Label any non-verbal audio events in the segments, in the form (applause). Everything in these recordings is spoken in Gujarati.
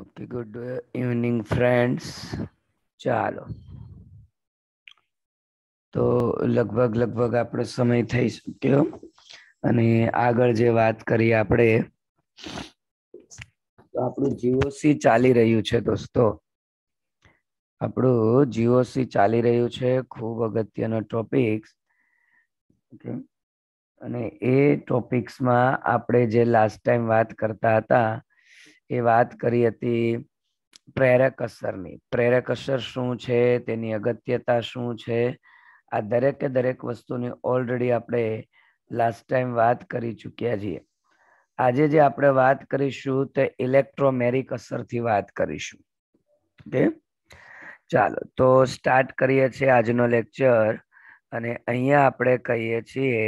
ઓકે ગુડ ઇવનિંગ ફ્રેન્ડ્સ ચાલો તો લગભગ લગભગ આપણો સમય થઈ શક્યો અને આગળ જે વાત કરીએ આપણે તો આપણું જીઓસી ચાલી રહ્યું છે દોસ્તો આપણું જીઓસી ચાલી રહ્યું છે ખૂબ અગત્યનો ટોપિક્સ ઓકે અને એ ટોપિક્સમાં આપણે જે લાસ્ટ ટાઈમ વાત કરતા હતા એ વાત કરી હતી પ્રેરક અસરની પ્રેરક અસર શું છે તેની અગત્યતા શું છે આ દરેકે દરેક વસ્તુની ઓલરેડી આપણે લાસ્ટ ટાઈમ વાત કરી ચૂક્યા છીએ આજે જે આપણે વાત કરીશું તે ઇલેક્ટ્રોમેરિક અસરથી વાત કરીશું ઓકે ચાલો તો સ્ટાર્ટ કરીએ છીએ આજનો લેક્ચર અને અહીંયા આપણે કહીએ છીએ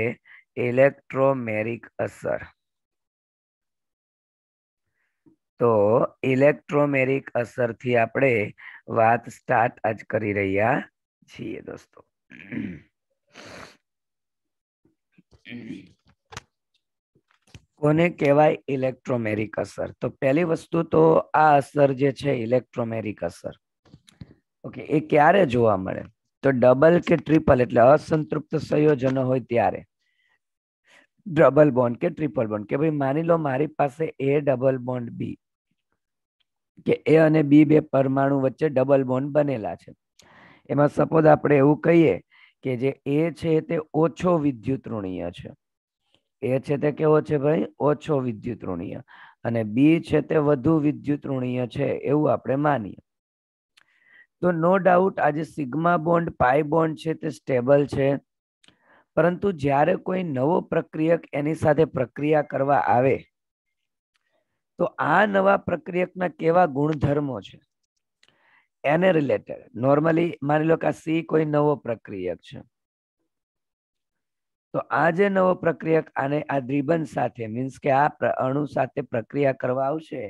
ઇલેક્ટ્રોમેરિક અસર તો ઇલેક્ટ્રોમેરિક અસરથી આપણે વાત સ્ટાર્ટ આજ કરી રહ્યા છીએ દોસ્તો કોને કહેવાય ઇલેક્ટ્રોમેરિક અસર તો પહેલી વસ્તુ તો આ અસર જે છે ઇલેક્ટ્રોમેરિક અસર ઓકે એ ક્યારે જોવા મળે તો ડબલ કે ટ્રિપલ એટલે અસંતૃપ્ત સંયોજનો હોય ત્યારે ડબલ બોન્ડ કે ટ્રિપલ બોન્ડ કે ભાઈ માની લો મારી પાસે એ ડબલ બોન્ડ બી કે એ અને બી બે પરમાણુ વચ્ચે ડબલ બોન્ડ બનેલા છે એમાં સપોઝ આપણે એવું કહીએ કે જે એ છે તે ઓછો વિદ્યુતઋણીય છે એ છે તે કેવો છે ભાઈ ઓછો વિદ્યુત ઋણીય અને બી છે તે વધુ વિદ્યુતઋણીય છે એવું આપણે માનીએ તો નો ડાઉટ આજે સિગ્મા બોન્ડ પાઈ બોન્ડ છે તે સ્ટેબલ છે પરંતુ જ્યારે કોઈ નવો પ્રક્રિયક એની સાથે પ્રક્રિયા કરવા આવે તો આ નવા પ્રક્રિયકના કેવા ગુણધર્મો છે એને રિલેટેડ નોર્મલી માની લો કે આ સી કોઈ નવો પ્રક્રિયક છે તો આ જે નવો પ્રક્રિયક આને આ દ્વિબંધ સાથે મીન્સ કે આ અણુ સાથે પ્રક્રિયા કરવા આવશે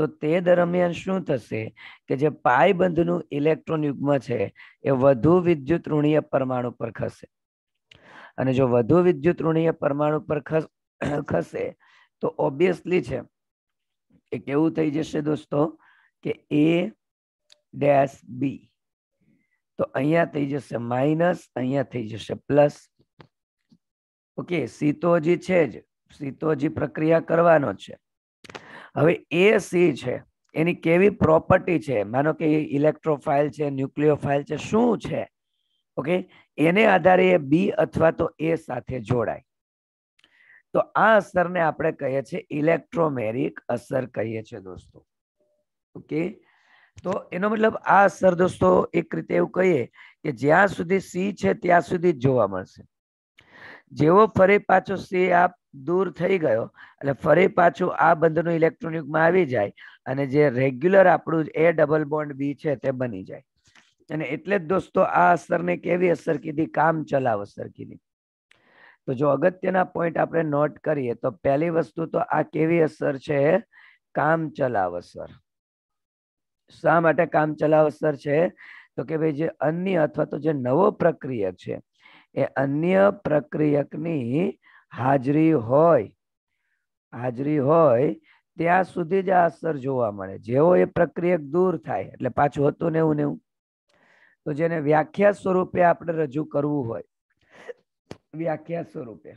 તો તે દરમિયાન શું થશે કે જે પાયબંધનું ઇલેક્ટ્રોન યુગ્મ છે એ વધુ વિદ્યુત ઋણીય પરમાણુ પર ખસે અને જો વધુ વિદ્યુત ઋણીય પરમાણુ પર (coughs) ખસે તો ઓબ્વિયસલી છે એ કેવું થઈ જશે દોસ્તો કે એ ડેશ બી તો અહીંયા થઈ જશે માઇનસ અહીંયા થઈ જશે પ્લસ ઓકે સી તો હજી છે જ સી તો હજી પ્રક્રિયા કરવાનો છે હવે એ સી છે એની કેવી પ્રોપર્ટી છે માનો કે ઇલેક્ટ્રોફાઇલ છે ન્યુક્લિયોફાઇલ છે શું છે ઓકે એને આધારે એ બી અથવા તો એ સાથે જોડાય તો આ અસરને આપણે કહીએ છીએ ઇલેક્ટ્રોમેરિક અસર કહીએ છીએ દોસ્તો ઓકે તો એનો મતલબ આ અસર દોસ્તો એક રીતે એવું કહીએ કે જ્યાં સુધી સી છે ત્યાં સુધી જોવા મળશે જેવો ફરી પાછો સી આ દૂર થઈ ગયો એટલે ફરી પાછું આ બંધનું ઇલેક્ટ્રોનિકમાં આવી જાય અને જે રેગ્યુલર આપણું એ ડબલ બોન્ડ બી છે તે બની જાય અને એટલે જ દોસ્તો આ અસરને કેવી અસર કીધી કામ ચલાવ અસર કીધી તો જો અગત્યના પોઈન્ટ આપણે નોટ કરીએ તો પહેલી વસ્તુ તો આ કેવી અસર છે કામ ચલાવ અસર શા માટે કામ ચલાવ અસર છે તો કે ભાઈ જે અન્ય અથવા તો જે નવો પ્રક્રિયક છે એ અન્ય પ્રક્રિયકની હાજરી હોય હાજરી હોય ત્યાં સુધી જ આ અસર જોવા મળે જેવો એ પ્રક્રિયક દૂર થાય એટલે પાછું હતું ને એવું ને એવું તો જેને વ્યાખ્યા સ્વરૂપે આપણે રજૂ કરવું હોય વ્યાખ્યા સ્વરૂપે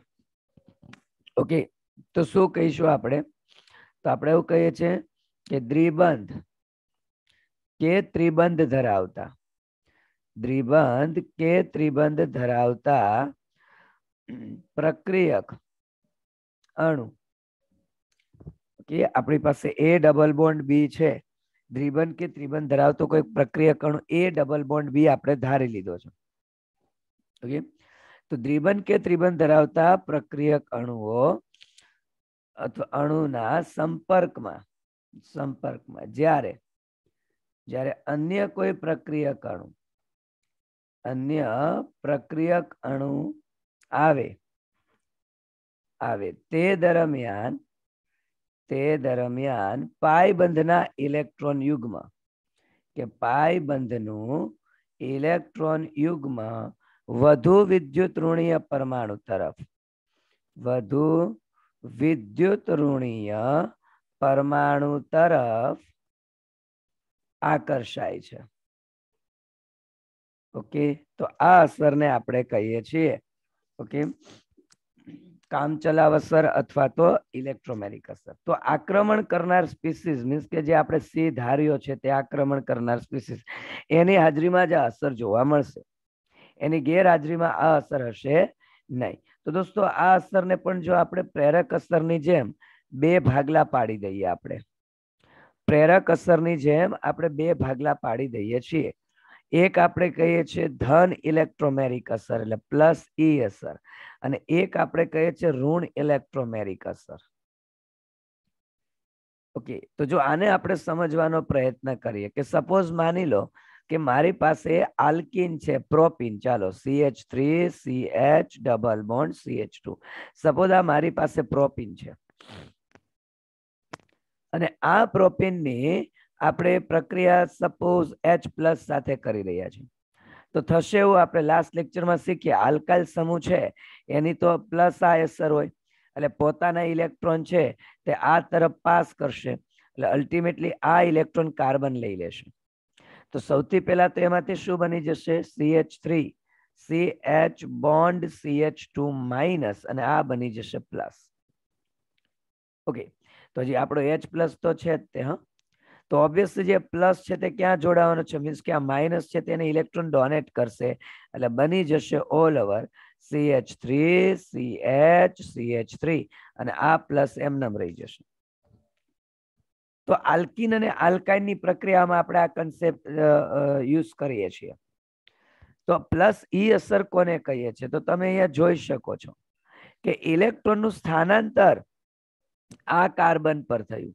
ઓકે તો શું કહીશું આપણે તો આપણે એવું કહીએ છીએ કે દ્રિબંધ કે ત્રિબંધ ધરાવતા દ્રિબંધ કે ત્રિબંધ ધરાવતા પ્રક્રિયક અણુ કે આપણી પાસે એ ડબલ બોન્ડ બી છે દ્રિબંધ કે ત્રિબંધ ધરાવતો કોઈ પ્રક્રિયક અણુ એ ડબલ બોન્ડ બી આપણે ધારી લીધો છે ઓકે તો દ્વિબંધ કે ત્રિબંધ ધરાવતા પ્રક્રિયક અણુઓ અથવા અણુના સંપર્કમાં સંપર્કમાં જ્યારે જ્યારે અન્ય કોઈ પ્રક્રિયક અણુ અન્ય પ્રક્રિયક અણુ આવે આવે તે દરમિયાન તે દરમિયાન પાયબંધના ઇલેક્ટ્રોન યુગમાં કે પાયબંધનું ઇલેક્ટ્રોન યુગમાં વધુ વિદ્યુત ઋણીય પરમાણુ તરફ વધુ વિદ્યુત ઋણીય પરમાણુ તરફ આકર્ષાય છે ઓકે તો આ અસરને આપણે કહીએ છીએ ઓકે કામચલાવ અસર અથવા તો ઇલેક્ટ્રોમેરિક અસર તો આક્રમણ કરનાર સ્પીસીસ મીન્સ કે જે આપણે સી ધાર્યો છે તે આક્રમણ કરનાર સ્પીસીસ એની હાજરીમાં જ અસર જોવા મળશે એની ગેરહાજરીમાં આ અસર હશે નહીં તો દોસ્તો આ અસરને પણ જો આપણે પ્રેરક અસરની જેમ બે ભાગલા પાડી દઈએ આપણે પ્રેરક અસરની જેમ આપણે બે ભાગલા પાડી દઈએ છીએ એક આપણે કહીએ છીએ ધન ઇલેક્ટ્રોમેરિક અસર એટલે પ્લસ ઈ અસર અને એક આપણે કહીએ છીએ ઋણ ઇલેક્ટ્રોમેરિક અસર ઓકે તો જો આને આપણે સમજવાનો પ્રયત્ન કરીએ કે સપોઝ માની લો કે મારી પાસે આલ્કિન છે પ્રોપિન ચાલો CH3 three C H double bond CH2 two suppose આ મારી પાસે પ્રોપિન છે અને આ પ્રોપિનની આપણે પ્રક્રિયા સપોઝ એચ પ્લસ સાથે કરી રહ્યા છીએ તો થશે એવું આપણે લાસ્ટ લેક્ચરમાં શીખીએ આલ્કાઇલ સમૂહ છે એની તો પ્લસ આ એસર હોય એટલે પોતાના ઇલેક્ટ્રોન છે તે આ તરફ પાસ કરશે એટલે અલ્ટિમેટલી આ ઇલેક્ટ્રોન કાર્બન લઈ લેશે તો સૌથી પહેલા તો એમાંથી શું બની જશે C H three C H bond C H two minus અને આ બની જશે પ્લસ ઓકે તો હજી આપણો એચ પ્લસ તો છે જ તે હા તો ઓબ્વિયસ જે પ્લસ છે તે ક્યાં જોડાવાનો છે મીન્સ કે આ માઇનસ છે તેને ઇલેક્ટ્રોન ડોનેટ કરશે એટલે બની જશે all over C H three C H C H three અને આ પ્લસ એમનેમ રહી જશે તો આલ્કિન અને આલ્કાઇનની પ્રક્રિયામાં આપણે આ કન્સેપ્ટ યુઝ કરીએ છીએ તો પ્લસ ઈ e અસર કોને કહીએ છીએ તો તમે અહીંયા જોઈ શકો છો કે ઇલેક્ટ્રોનનું સ્થાનાંતર આ કાર્બન પર થયું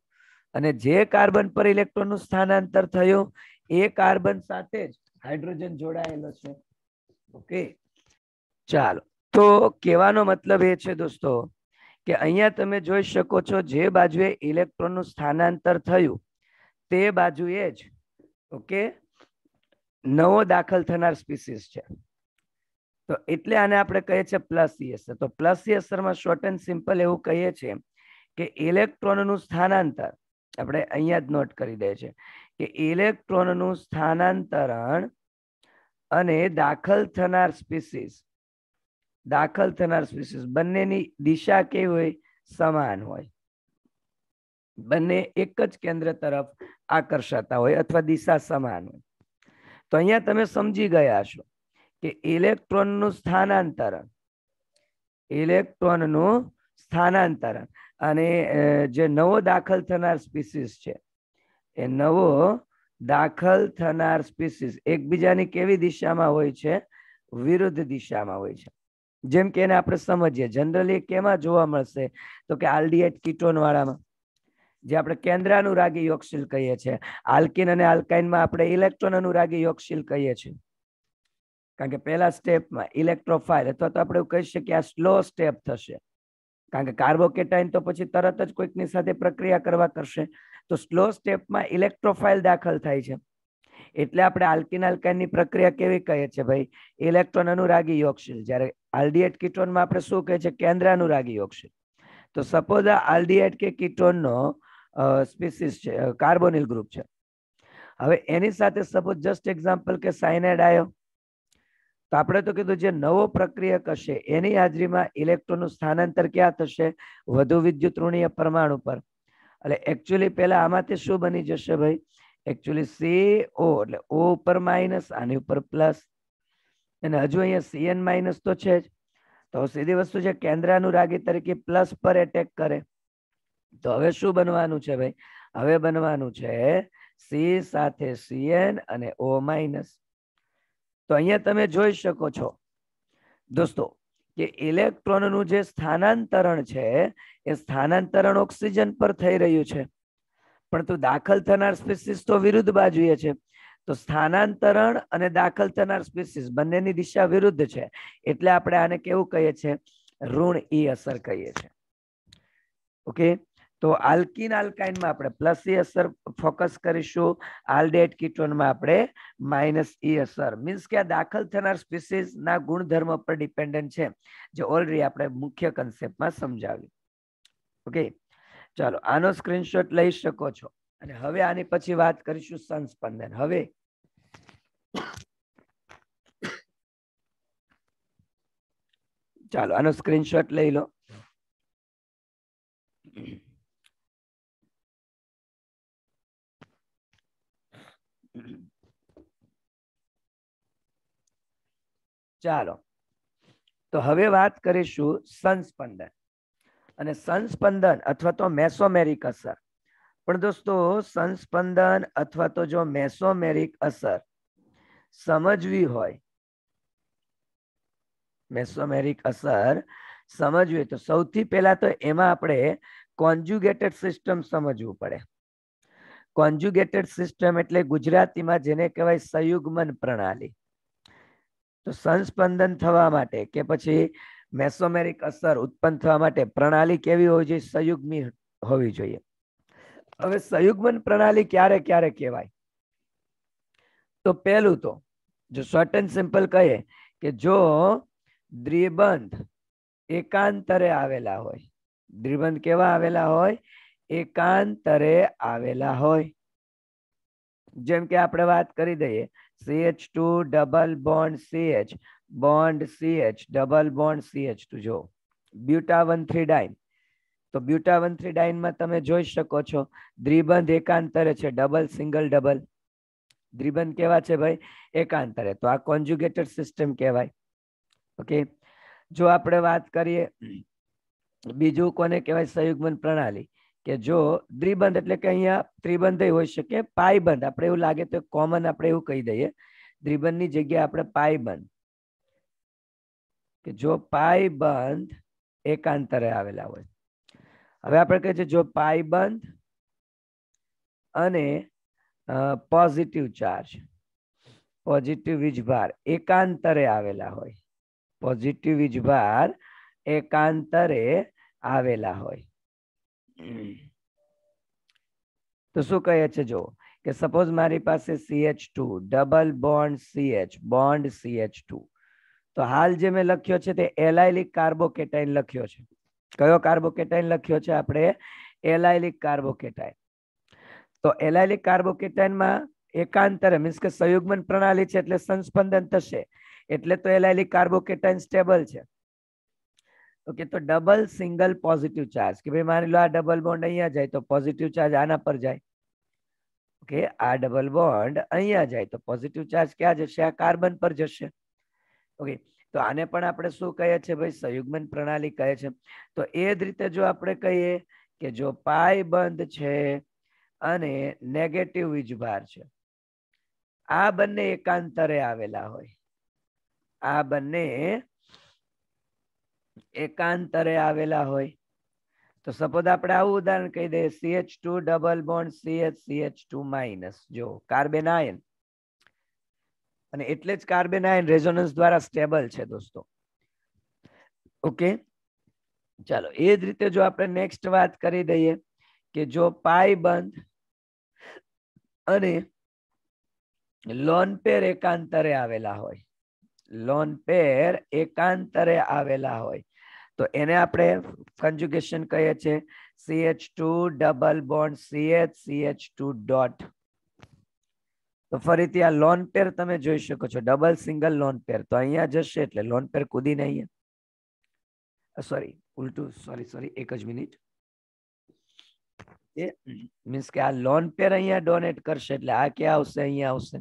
અને જે કાર્બન પર ઇલેક્ટ્રોનનું સ્થાનાંતર થયું એ કાર્બન સાથે જ હાઇડ્રોજન જોડાયેલો છે ઓકે ચાલો તો કહેવાનો મતલબ એ છે દોસ્તો કે અહીંયા તમે જોઈ શકો છો જે બાજુએ ઇલેક્ટ્રોનનું સ્થાનાંતર થયું તે બાજુએ જ ઓકે નવો દાખલ થનાર સ્પીસીસ છે તો એટલે આને આપણે કહીએ છીએ પ્લસ ઈએસઆર તો પ્લસ ઈએસઆરમાં શોર્ટ એન્ડ સિમ્પલ એવું કહીએ છીએ કે ઇલેક્ટ્રોનનું સ્થાનાંતર આપણે અહીંયા જ નોટ કરી દે છે કે ઇલેક્ટ્રોનનું સ્થાનાંતરણ અને દાખલ થનાર સ્પીસીસ દાખલ થનાર સ્પીસીસ બંનેની દિશા કેવી હોય સમાન હોય બંને એક જ કેન્દ્ર તરફ આકર્ષાતા હોય અથવા દિશા સમાન હોય તો અહીંયા તમે સમજી ગયા છો કે ઇલેક્ટ્રોનનું સ્થાનાંતરણ ઇલેક્ટ્રોનનું સ્થાનાંતરણ અને જે નવો દાખલ થનાર સ્પીસીસ છે એ નવો દાખલ થનાર સ્પીસીસ એકબીજાની કેવી દિશામાં હોય છે વિરુદ્ધ દિશામાં હોય છે જેમ કે એને આપણે સમજીએ જનરલી કેમાં જોવા મળશે તો કે આલ્ડીએટ કીટોન વાળામાં જે આપણે કેન્દ્રાનું રાગી યોગશીલ કહીએ છીએ આલ્કિન અને આલ્કાઇનમાં આપણે ઇલેક્ટ્રોન અનુરાગી યોગશીલ કહીએ છીએ કારણ કે પહેલા સ્ટેપમાં ઇલેક્ટ્રોફાઇલ અથવા તો આપણે એવું કહી શકીએ આ સ્લો સ્ટેપ થશે કારણ કે કાર્બોકેટાઇન તો પછી તરત જ કોઈકની સાથે પ્રક્રિયા કરવા કરશે તો સ્લો સ્ટેપમાં ઇલેક્ટ્રોફાઇલ દાખલ થાય છે એટલે આપણે આલ્કિન આલ્કાઇનની પ્રક્રિયા કેવી કહીએ છીએ ભાઈ ઇલેક્ટ્રોન અનુરાગી યોગશીલ જ્યારે આલ્ડીએટ કિટોનમાં આપણે શું કહે છે કેન્દ્રાનુરાગી યોગ છે તો સપોઝ આ આલ્ડીએટ કે કિટોનનો સ્પીસીસ છે કાર્બોનિલ ગ્રુપ છે હવે એની સાથે સપોઝ જસ્ટ એક્ઝામ્પલ કે સાયનાઇડ આવ્યો તો આપણે તો કીધું જે નવો પ્રક્રિયક હશે એની હાજરીમાં ઇલેક્ટ્રોનનું સ્થાનાંતર ક્યાં થશે વધુ વિદ્યુત ઋણીય પરમાણુ પર એટલે એકચ્યુઅલી પહેલા આમાંથી શું બની જશે ભાઈ એકચ્યુઅલી સી ઓ એટલે ઓ ઉપર માઇનસ આની ઉપર પ્લસ અને હજુ અહીંયા સીએન માઇનસ તો છે જ તો સીધી વસ્તુ છે કેન્દ્રાનુરાગી તરીકે પ્લસ પર એટેક કરે તો હવે શું બનવાનું છે ભાઈ હવે બનવાનું છે સી સાથે સીએન અને ઓ માઇનસ તો અહીંયા તમે જોઈ શકો છો દોસ્તો કે ઇલેક્ટ્રોનનું જે સ્થાનાંતરણ છે એ સ્થાનાંતરણ ઓક્સિજન પર થઈ રહ્યું છે પણ તું દાખલ થનાર સ્પીસીસ તો વિરુદ્ધ બાજુએ છે તો સ્થાનાંતરણ અને દાખલ થનાર સ્પીસીસ બંનેની દિશા વિરુદ્ધ છે એટલે આપણે આને કેવું કહીએ છીએ ઋણ ઈ e અસર કહીએ છીએ ઓકે તો આલ્કિન આલ્કાઇનમાં આપણે પ્લસ ઈ e અસર ફોકસ કરીશું આલ્ડેટ કિટોનમાં આપણે માઇનસ ઈ e અસર મીન્સ કે આ દાખલ થનાર સ્પીસીસના ગુણધર્મ પર ડિપેન્ડન્ટ છે જે ઓલરેડી આપણે મુખ્ય કન્સેપ્ટમાં સમજાવ્યું ઓકે ચાલો આનો સ્ક્રીનશોટ લઈ શકો છો અને હવે આની પછી વાત કરીશું સંસ્પંદન હવે ચાલો આનો સ્ક્રીનશોટ લઈ લો ચાલો તો હવે વાત કરીશું સંસ્પંદન અને સંસ્પંદન અથવા તો મેસોમેરિક અસર પણ દોસ્તો સંસ્પંદન અથવા તો જો મેસોમેરિક અસર સમજવી હોય મેસોમેરિક અસર સમજવી તો સૌથી પહેલા તો એમાં આપણે કોન્જ્યુગેટેડ સિસ્ટમ સમજવું પડે કોન્જ્યુગેટેડ સિસ્ટમ એટલે ગુજરાતીમાં જેને કહેવાય સંયુગ્મન પ્રણાલી તો સંસ્પંદન થવા માટે કે પછી મેસોમેરિક અસર ઉત્પન્ન થવા માટે પ્રણાલી કેવી હોવી જોઈએ સંયુગ્મી હોવી જોઈએ હવે સંયુગ્મન પ્રણાલી ક્યારે ક્યારે કહેવાય તો પહેલું તો જો શોર્ટ એન્ડ સિમ્પલ કહીએ કે જો દ્વિબંધ એકાંતરે આવેલા હોય દ્વિબંધ કેવા આવેલા હોય એકાંતરે આવેલા હોય જેમ કે આપણે વાત કરી દઈએ C H two double bond C H bond C H double bond CH two જો બ્યુટા વન થ્રી ડાઇન તો બ્યુટા વન થ્રી ડાઇનમાં તમે જોઈ શકો છો દ્રિબંધ એકાંતરે છે ડબલ સિંગલ ડબલ દ્રિબંધ કેવા છે ભાઈ એકાંતરે તો આ કોન્જ્યુગેટેડ સિસ્ટમ કહેવાય ઓકે જો આપણે વાત કરીએ બીજું કોને કહેવાય સંયુગ્મન પ્રણાલી કે જો દ્રિબંધ એટલે કે અહીંયા ત્રિબંધ હોઈ શકે પાયબંધ આપણે એવું લાગે તો કોમન આપણે એવું કહી દઈએ દ્રિબંધની જગ્યાએ આપણે પાયબંધ કે જો પાયબંધ એકાંતરે આવેલા હોય હવે આપણે કહે છે જો પાઈ બંધ અને પોઝિટિવ ચાર્જ પોઝિટિવ વીજભાર એકાંતરે આવેલા હોય પોઝિટિવ વીજભાર એકાંતરે આવેલા હોય તો શું કહે છે જો કે સપોઝ મારી પાસે C H two double bond C H bond CH two તો હાલ જે મેં લખ્યો છે તે એલાયલિક કાર્બોકેટાઇન લખ્યો છે કયો કાર્બોકેટાઇન લખ્યો છે આપણે એલાયલિક કાર્બોકેટાઇન તો એલાયલિક કાર્બોકેટાઇનમાં એકાંતરે મીન્સ કે સંયુગ્મન પ્રણાલી છે એટલે સંસ્પંદન થશે એટલે તો એલાયલિક કાર્બોકેટાઇન સ્ટેબલ છે ઓકે તો ડબલ સિંગલ પોઝિટિવ ચાર્જ કે ભાઈ માની લો આ ડબલ બોન્ડ અહીંયા જાય તો પોઝિટિવ ચાર્જ આના પર જાય ઓકે આ ડબલ બોન્ડ અહીંયા જાય તો પોઝિટિવ ચાર્જ ક્યાં જશે આ કાર્બન પર જશે ઓકે તો આને પણ આપણે શું કહીએ છીએ ભાઈ સંયુગ્મન પ્રણાલી કહે છે તો એ જ રીતે જો આપણે કહીએ કે જો પાય બંધ છે અને નેગેટિવ વીજભાર છે આ બંને એકાંતરે આવેલા હોય આ બંને એકાંતરે આવેલા હોય તો સપોઝ આપણે આવું ઉદાહરણ કહી દઈએ C H two double bond CH C H two minus જો કાર્બેન આયન અને એટલે જ કાર્બન રેઝોનન્સ દ્વારા સ્ટેબલ છે દોસ્તો ઓકે ચાલો એ જ રીતે જો આપણે નેક્સ્ટ વાત કરી દઈએ કે જો પાઈ બંધ અને લોન પેર એકાંતરે આવેલા હોય લોન પેર એકાંતરે આવેલા હોય તો એને આપણે કન્જુગેશન કહીએ છીએ C H two double bond CH C H two dot તો ફરીથી આ લોન પેર તમે જોઈ શકો છો ડબલ સિંગલ લોન પેર તો અહીંયા જશે એટલે લોન પેર કૂદીને અહીંયા સોરી ઉલટું સોરી સોરી એક જ મિનિટ એ મીન્સ કે આ લોન પેર અહીંયા ડોનેટ કરશે એટલે આ ક્યાં આવશે અહીંયા આવશે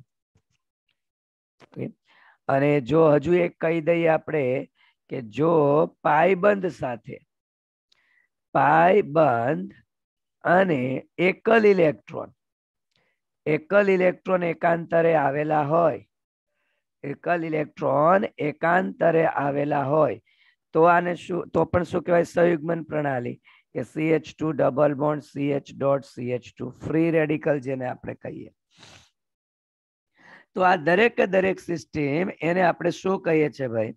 અને જો હજુ એક કહી દઈએ આપણે કે જો બંધ સાથે પાયબંધ અને એકલ ઇલેક્ટ્રોન એકલ ઇલેક્ટ્રોન એકાંતરે આવેલા હોય એકલ ઇલેક્ટ્રોન એકાંતરે આવેલા હોય તો આને શું તો પણ શું કહેવાય સંયુગ્મન પ્રણાલી કે CH two double bond C H dot C H two free radical જેને આપણે કહીએ તો આ દરેકે દરેક સિસ્ટમ એને આપણે શું કહીએ છીએ ભાઈ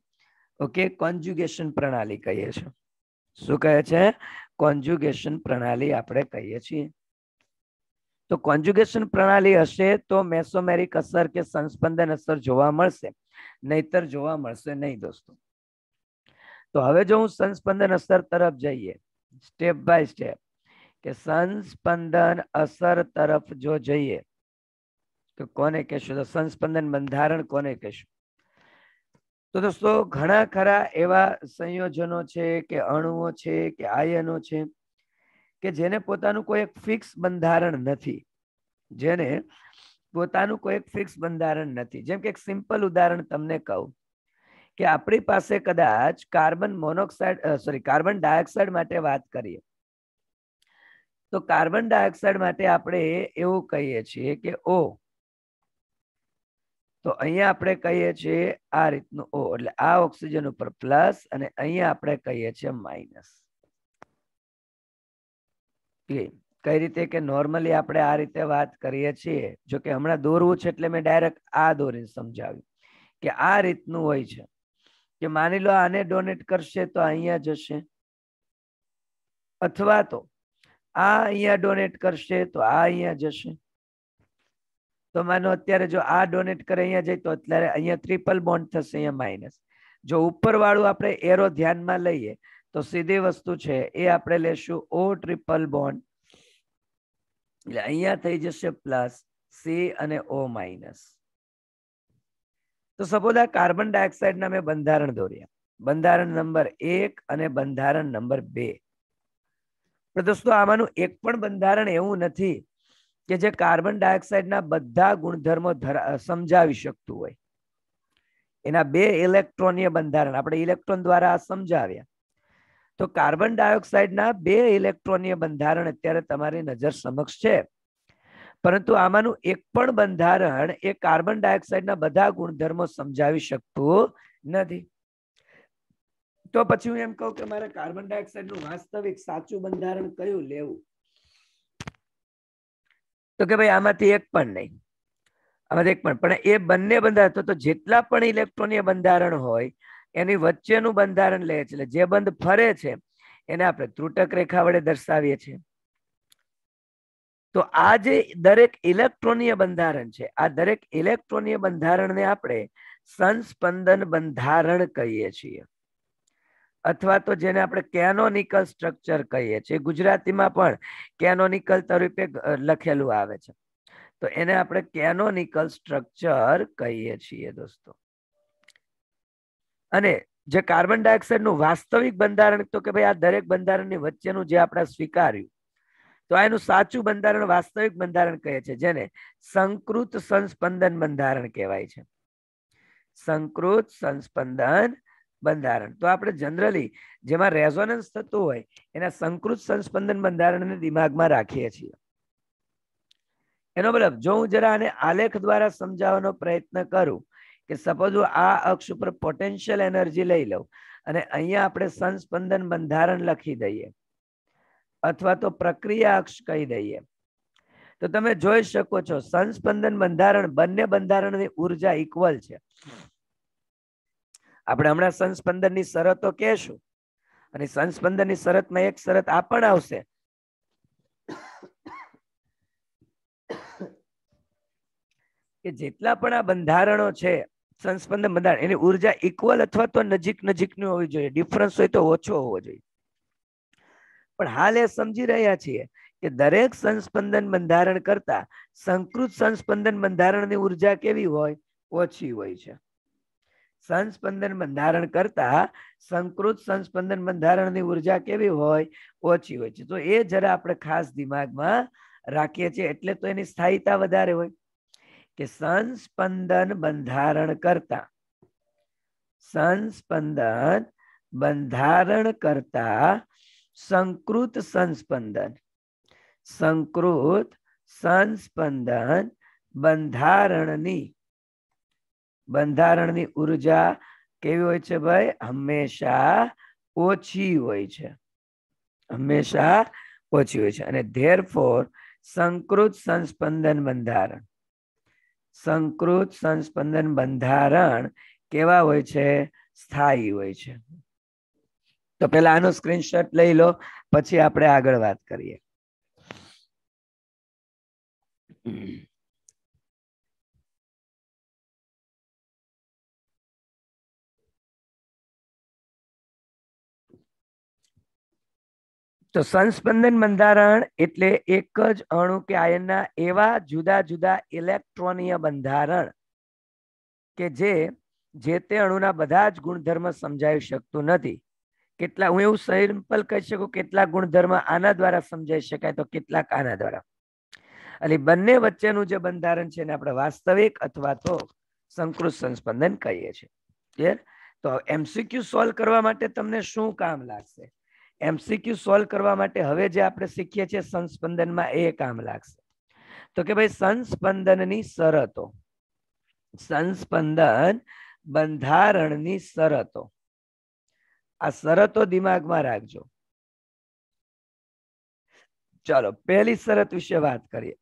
ઓકે કોન્જ્યુગેશન પ્રણાલી કહીએ છીએ શું કહે છે કોન્જ્યુગેશન પ્રણાલી આપણે કહીએ છીએ તો કોન્જ્યુગેશન પ્રણાલી હશે તો મેસોમેરિક અસર કે સંસ્પંદન અસર જોવા મળશે નહીતર જોવા મળશે નહીં દોસ્તો તો હવે જો હું સંસ્પંદન અસર તરફ જઈએ સ્ટેપ બાય સ્ટેપ કે સંસ્પંદન અસર તરફ જો જઈએ તો કોને કહેશું તો સંસ્પંદન બંધારણ કોને કહેશું તો દોસ્તો ઘણા ખરા એવા સંયોજનો છે કે અણુઓ છે કે આયનો છે કે જેને પોતાનું કોઈ એક ફિક્સ બંધારણ નથી જેને પોતાનું કોઈ એક ફિક્સ બંધારણ નથી જેમ કે એક સિમ્પલ ઉદાહરણ તમને કહું કે આપણી પાસે કદાચ carbon monoxide sorry carbon dioxide માટે વાત કરીએ તો કાર્બન ડાયોક્સાઇડ માટે આપણે એવું કહીએ છીએ કે ઓ તો અહીંયા આપણે કહીએ છીએ આ રીતનું ઓ એટલે આ ઓક્સિજન ઉપર પ્લસ અને અહીંયા આપણે કહીએ છીએ માઇનસ કઈ રીતે કે નોર્મલી આપણે આ રીતે વાત કરીએ છીએ જો કે હમણાં દોરવું છે એટલે મેં ડાયરેક્ટ આ દોરીને સમજાવ્યું કે આ રીતનું હોય છે કે માની લો આને ડોનેટ કરશે તો અહીંયા જશે અથવા તો આ અહીંયા ડોનેટ કરશે તો આ અહીંયા જશે તો માનો અત્યારે જો આ ડોનેટ કરે અહીંયા જાય તો અત્યારે અહીંયા ટ્રિપલ બોન્ડ થશે અહીંયા માઇનસ જો ઉપર વાળું આપણે એરો ધ્યાનમાં લઈએ તો સીધી વસ્તુ છે એ આપણે લેશું ઓ ટ્રિપલ બોન્ડ એટલે અહીંયા થઈ જશે પ્લસ સી અને ઓ માઇનસ તો સપોઝ આ કાર્બન ડાયોક્સાઇડના મેં બંધારણ દોર્યા બંધારણ નંબર એક અને બંધારણ નંબર બે પણ દોસ્તો આમાંનું એક પણ બંધારણ એવું નથી કે જે કાર્બન ડાયોક્સાઇડ ના બધા ગુણધર્મો સમજાવી શકતું હોય એના બે ઇલેક્ટ્રોનીય બંધારણ આપણે ઇલેક્ટ્રોન દ્વારા આ સમજાવ્યા તો કાર્બન ડાયોક્સાઇડના બે ઇલેક્ટ્રોનીય બંધારણ અત્યારે તમારી નજર સમક્ષ છે પરંતુ આમાંનું એક પણ બંધારણ એ કાર્બન ડાયોક્સાઇડના બધા ગુણધર્મો સમજાવી શકતું નથી તો પછી હું એમ કહું કે મારે કાર્બન ડાયોક્સાઇડનું વાસ્તવિક સાચું બંધારણ કયું લેવું તો કે ભાઈ આમાંથી એક પણ નહીં આમાંથી એક પણ પણ એ બંને બંધારણ તો જેટલા પણ ઇલેક્ટ્રોનીય બંધારણ હોય એની વચ્ચેનું બંધારણ લે છે જે બંધ ફરે છે એને આપણે ત્રુટક રેખા વડે દર્શાવીએ છીએ તો આ જે દરેક ઇલેક્ટ્રોનીય બંધારણ છે આ દરેક ઇલેક્ટ્રોનીય બંધારણને આપણે સંસ્પંદન બંધારણ કહીએ છીએ અથવા તો જેને આપણે કેનોનિકલ સ્ટ્રક્ચર કહીએ છીએ ગુજરાતીમાં પણ કેનોનિકલ તરીકે લખેલું આવે છે તો એને આપણે કેનોનિકલ સ્ટ્રક્ચર કહીએ છીએ દોસ્તો અને જે કાર્બન ડાયોક્સાઇડનું વાસ્તવિક બંધારણ તો કે ભાઈ આ દરેક બંધારણની વચ્ચેનું જે આપણે સ્વીકાર્યું તો આ એનું સાચું બંધારણ વાસ્તવિક બંધારણ કહે છે જેને સંકૃત સંસ્પંદન બંધારણ કહેવાય છે સંકૃત સંસ્પંદન બંધારણ તો આપણે જનરલી જેમાં રેઝોનન્સ થતું હોય એના સંકૃત સંસ્પંદન બંધારણને દિમાગમાં રાખીએ છીએ એનો મતલબ જો હું જરા આને આલેખ દ્વારા સમજાવવાનો પ્રયત્ન કરું કે સપોઝ હું આ અક્ષ ઉપર પોટેન્શિયલ એનર્જી લઈ લઉં અને અહીંયા આપણે સંસ્પંદન બંધારણ લખી દઈએ અથવા તો પ્રક્રિયા અક્ષ કહી દઈએ તો તમે જોઈ શકો છો સંસ્પંદન બંધારણ બંને બંધારણની ઉર્જા ઇક્વલ છે આપણે હમણાં સંસ્પંદનની શરતો કહેશું અને સંસ્પંદનની શરતમાં એક શરત આ પણ આવશે કે જેટલા પણ આ બંધારણો છે સંસ્પંદન બંધારણ એની ઉર્જા ઇક્વલ અથવા તો નજીક નજીકની હોવી જોઈએ ડિફરન્સ હોય તો ઓછો હોવો જોઈએ પણ હાલ એ સમજી રહ્યા છીએ કે દરેક સંસ્પંદન બંધારણ કરતા સંકૃત સંસ્પંદન બંધારણની ઉર્જા કેવી હોય ઓછી હોય છે સંસ્પંદન બંધારણ કરતા સંકૃત સંસ્પંદન બંધારણની ઉર્જા કેવી હોય ઓછી હોય છે તો એ જરા આપણે ખાસ દિમાગમાં રાખીએ છીએ એટલે તો એની સ્થાયીતા વધારે હોય કે સંસ્પંદન બંધારણ કરતા સંસ્પંદન બંધારણ કરતા સંકૃત સંસ્પંદન સંકૃત સંસ્પંદન બંધારણની બંધારણની ઉર્જા કેવી હોય છે ભાઈ હંમેશા ઓછી હોય છે હંમેશા ઓછી હોય છે અને ધેરફોર સંકૃત સંસ્પંદન બંધારણ સંસ્કૃત સંસ્પંદન બંધારણ કેવા હોય છે સ્થાયી હોય છે તો પેલા આનો સ્ક્રીનશોટ લઈ લો પછી આપણે આગળ વાત કરીએ તો સંસ્પંદન બંધારણ એટલે એક જ અણુ કે આયનના એવા જુદા જુદા ઇલેક્ટ્રોનીય બંધારણ કે જે જે તે અણુના બધા જ ગુણધર્મ સમજાવી શકતું નથી કેટલા હું એવું સિમ્પલ કહી શકું કેટલા ગુણધર્મ આના દ્વારા સમજાઈ શકાય તો કેટલાક આના દ્વારા એટલે બંને વચ્ચેનું જે બંધારણ છે એને આપણે વાસ્તવિક અથવા તો સંકૃત સંસ્પંદન કહીએ છીએ તો એમસીક્યુ સોલ્વ કરવા માટે તમને શું કામ લાગશે એમસીક્યુ સોલ્વ કરવા માટે હવે જે આપણે શીખીએ છીએ સંસ્પંદનમાં એ કામ લાગશે તો કે ભાઈ સંસ્પંદનની શરતો સંસ્પંદન બંધારણની શરતો આ શરતો દિમાગમાં રાખજો ચાલો પહેલી શરત વિશે વાત કરીએ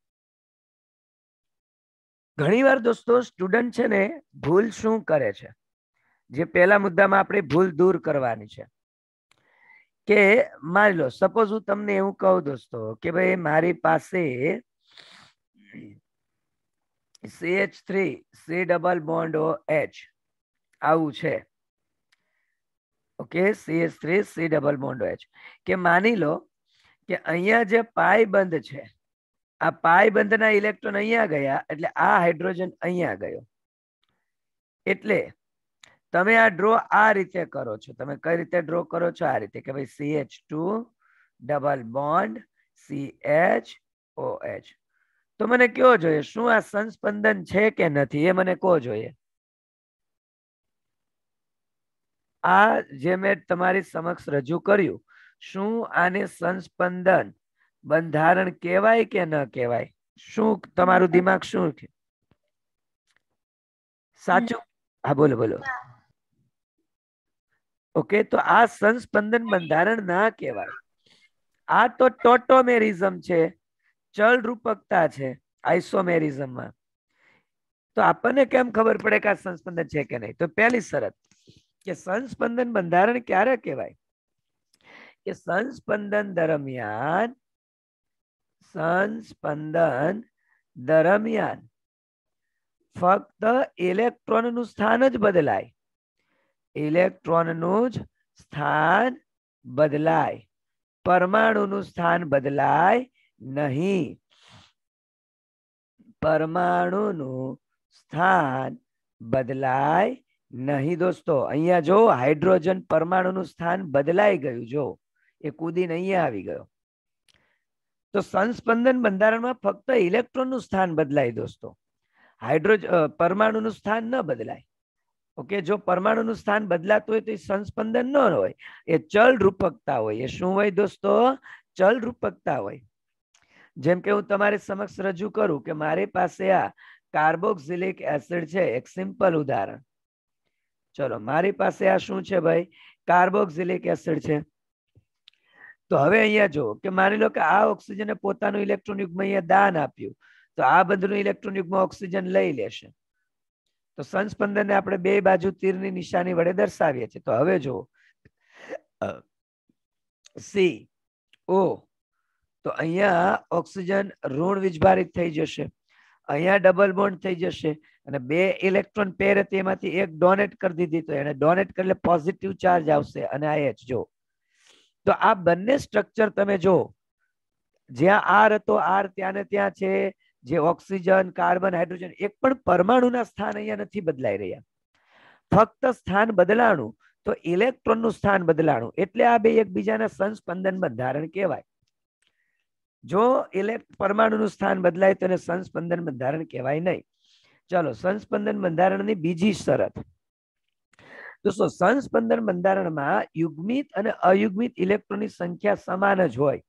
ઘણીવાર દોસ્તો સ્ટુડન્ટ છે ને ભૂલ શું કરે છે જે પહેલા મુદ્દામાં આપણે ભૂલ દૂર કરવાની છે કે માની લો સપોઝ હું તમને એવું કહું દોસ્તો કે ભાઈ મારી પાસે C H three C double bond O H આવું છે okay C H three C double bond O H કે માની લો કે અહીંયા જે પાય બંધ છે આ પાય બંધના ઇલેક્ટ્રોન અહીંયા ગયા એટલે આ હાઇડ્રોજન અહીંયા ગયો એટલે તમે આ ડ્રો આ રીતે કરો છો તમે કઈ રીતે ડ્રો કરો છો આ રીતે કે ભાઈ C H two double bond C H O H તો મને કયો જોઈએ શું આ સંસ્પંદન છે કે નથી એ મને કહો જોઈએ આ જે મેં તમારી સમક્ષ રજૂ કર્યું શું આને સંસ્પંદન બંધારણ કહેવાય કે ન કહેવાય શું તમારું દિમાગ શું છે સાચું હા બોલો બોલો ઓકે તો આ સંસ્પંદન બંધારણ ના કહેવાય આ તો ટોટોમેરિઝમ છે ચલ રૂપકતા છે આઈસોમેરિઝમમાં તો આપણને કેમ ખબર પડે કે આ સંસ્પંદન છે કે નહીં તો પહેલી શરત કે સંસ્પંદન બંધારણ ક્યારે કહેવાય કે સંસ્પંદન દરમિયાન સંસ્પંદન દરમિયાન ફક્ત ઇલેક્ટ્રોન નું સ્થાન જ બદલાય ઇલેક્ટ્રોનનું જ સ્થાન બદલાય પરમાણુનું સ્થાન બદલાય નહીં પરમાણુનું સ્થાન બદલાય નહીં દોસ્તો અહીંયા જો હાઇડ્રોજન પરમાણુનું સ્થાન બદલાઈ ગયું જો એ કૂદીને અહીંયા આવી ગયો તો સંસ્પંદન બંધારણમાં ફક્ત ઇલેક્ટ્રોનનું સ્થાન બદલાય દોસ્તો હાઇડ્રોજ પરમાણુનું સ્થાન ન બદલાય ઓકે જો પરમાણુનું સ્થાન બદલાતું હોય તો એ સંસ્પંદન ન હોય એ ચલ રૂપકતા હોય એ શું હોય દોસ્તો ચલ રૂપકતા હોય જેમ કે હું તમારી સમક્ષ રજૂ કરું કે મારી પાસે આ કાર્બોક્સિલિક એસિડ છે એક સિમ્પલ ઉદાહરણ ચલો મારી પાસે આ શું છે ભાઈ કાર્બોક્સિલિક એસિડ છે તો હવે અહીંયા જો કે માની લો કે આ ઓક્સિજને પોતાનું ઇલેક્ટ્રોન યુગમાં અહીંયા દાન આપ્યું તો આ બધું ઇલેક્ટ્રોન યુગમાં ઓક્સિજન લઈ લેશે તો સંસ્પંદનને આપણે બે બાજુ તીરની નિશાની વડે દર્શાવીએ છીએ તો હવે જો સી ઓ તો અહીંયા ઓક્સિજન ઋણ વિજભારિત થઈ જશે અહીંયા ડબલ બોન્ડ થઈ જશે અને બે ઇલેક્ટ્રોન પેર હતી એમાંથી એક ડોનેટ કરી દીધી તો એને ડોનેટ કરી પોઝિટિવ ચાર્જ આવશે અને આ એચ જો તો આ બંને સ્ટ્રક્ચર તમે જો જ્યાં આર હતો આર ત્યાં ને ત્યાં છે જે ઓક્સિજન કાર્બન હાઇડ્રોજન એક પણ પરમાણુના સ્થાન અહીંયા નથી બદલાઈ રહ્યા ફક્ત સ્થાન બદલાણું તો ઇલેક્ટ્રોનનું સ્થાન બદલાણું એટલે આ બે એકબીજાના સંસ્પંદનમાં ધારણ કહેવાય જો ઇલેક્ટ પરમાણુનું સ્થાન બદલાય તો એને સંસ્પંદન બંધારણ કહેવાય નહીં ચલો સંસ્પંદન બંધારણની બીજી શરત દોસ્તો સંસ્પંદન બંધારણમાં યુગ્મિત અને અયુગ્મિત ઇલેક્ટ્રોનની સંખ્યા સમાન જ હોય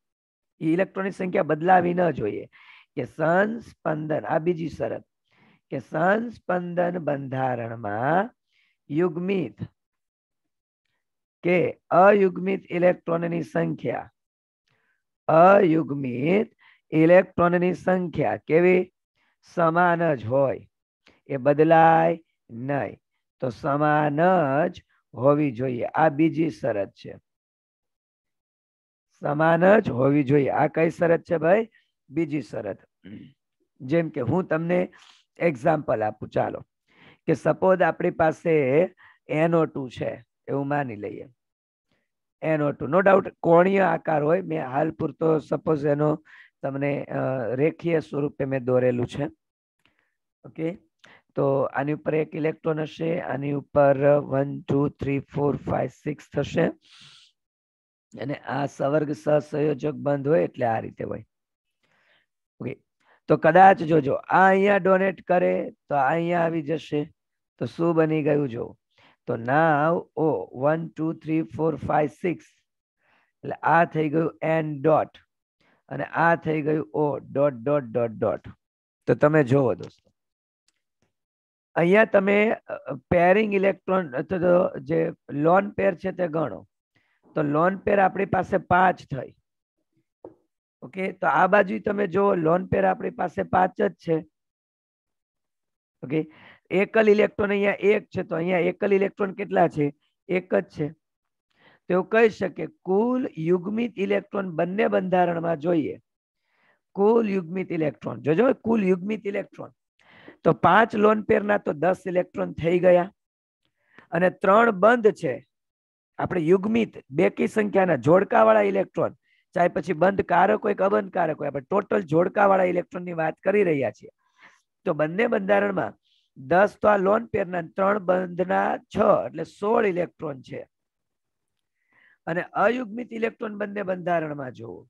ઇલેક્ટ્રોનની સંખ્યા બદલાવી ન જોઈએ કે સંસ્પંદન આ બીજી શરત કે સંસ્પંદન બંધારણમાં યુગ્મિત કે અયુગ્મિત ઇલેક્ટ્રોનની સંખ્યા અયુગ્મિત ઇલેક્ટ્રોનની સંખ્યા કેવી સમાન જ હોય એ બદલાય નહીં તો સમાન જ હોવી જોઈએ આ બીજી શરત છે સમાન જ હોવી જોઈએ આ કઈ શરત છે ભાઈ બીજી શરત જેમ કે હું તમને એક્ઝામ્પલ આપું ચાલો કે સપોઝ આપણી પાસે એનઓ ટુ છે એવું માની લઈએ એનઓ ટુ નો ડાઉટ કોણીય આકાર હોય મેં હાલ પૂરતો સપોઝ એનો તમને રેખીય સ્વરૂપે મેં દોરેલું છે ઓકે તો આની ઉપર એક ઇલેક્ટ્રોન હશે આની ઉપર one two three four five six થશે અને આ સવર્ગ સહસંયોજક બંધ હોય એટલે આ રીતે હોય ઓકે તો કદાચ જોજો આ અહીંયા ડોનેટ કરે તો આ અહીંયા આવી જશે તો શું બની ગયું જો તો now O one two three four five six એટલે આ થઈ ગયું એન ડોટ અને આ થઈ ગયું O dot dot dot dot તો તમે જોવો દોસ્તો અહીંયા તમે પેરિંગ ઇલેક્ટ્રોન જે લોન પેર છે તે ગણો તો લોન પેર આપણી પાસે પાંચ થઈ ઓકે તો આ બાજુ તમે જો લોન પેર આપણી પાસે પાંચ જ છે ઓકે એકલ ઇલેક્ટ્રોન અહીંયા એક છે તો અહીંયા એકલ ઇલેક્ટ્રોન કેટલા છે એક જ છે તેઓ કહી શકે કુલ યુગ્મિત ઇલેક્ટ્રોન બંને બંધારણમાં જોઈએ કુલ યુગ્મિત ઇલેક્ટ્રોન જોજો કુલ યુગ્મિત ઇલેક્ટ્રોન તો પાંચ લોન પેરના તો દસ ઇલેક્ટ્રોન થઈ ગયા અને ત્રણ બંધ છે આપણે યુગ્મિત બેકી સંખ્યાના જોડકાવાળા ઇલેક્ટ્રોન ચાહે પછી બંધ બંધકારક હોય કે કારક હોય આપણે ટોટલ જોડકાવાળા ઇલેક્ટ્રોનની વાત કરી રહ્યા છીએ તો બંને બંધારણમાં દસ તો આ લોન પેરના ત્રણ બંધના છ એટલે સોળ ઇલેક્ટ્રોન છે અને અયુગ્મિત ઇલેક્ટ્રોન બંને બંધારણમાં જોવો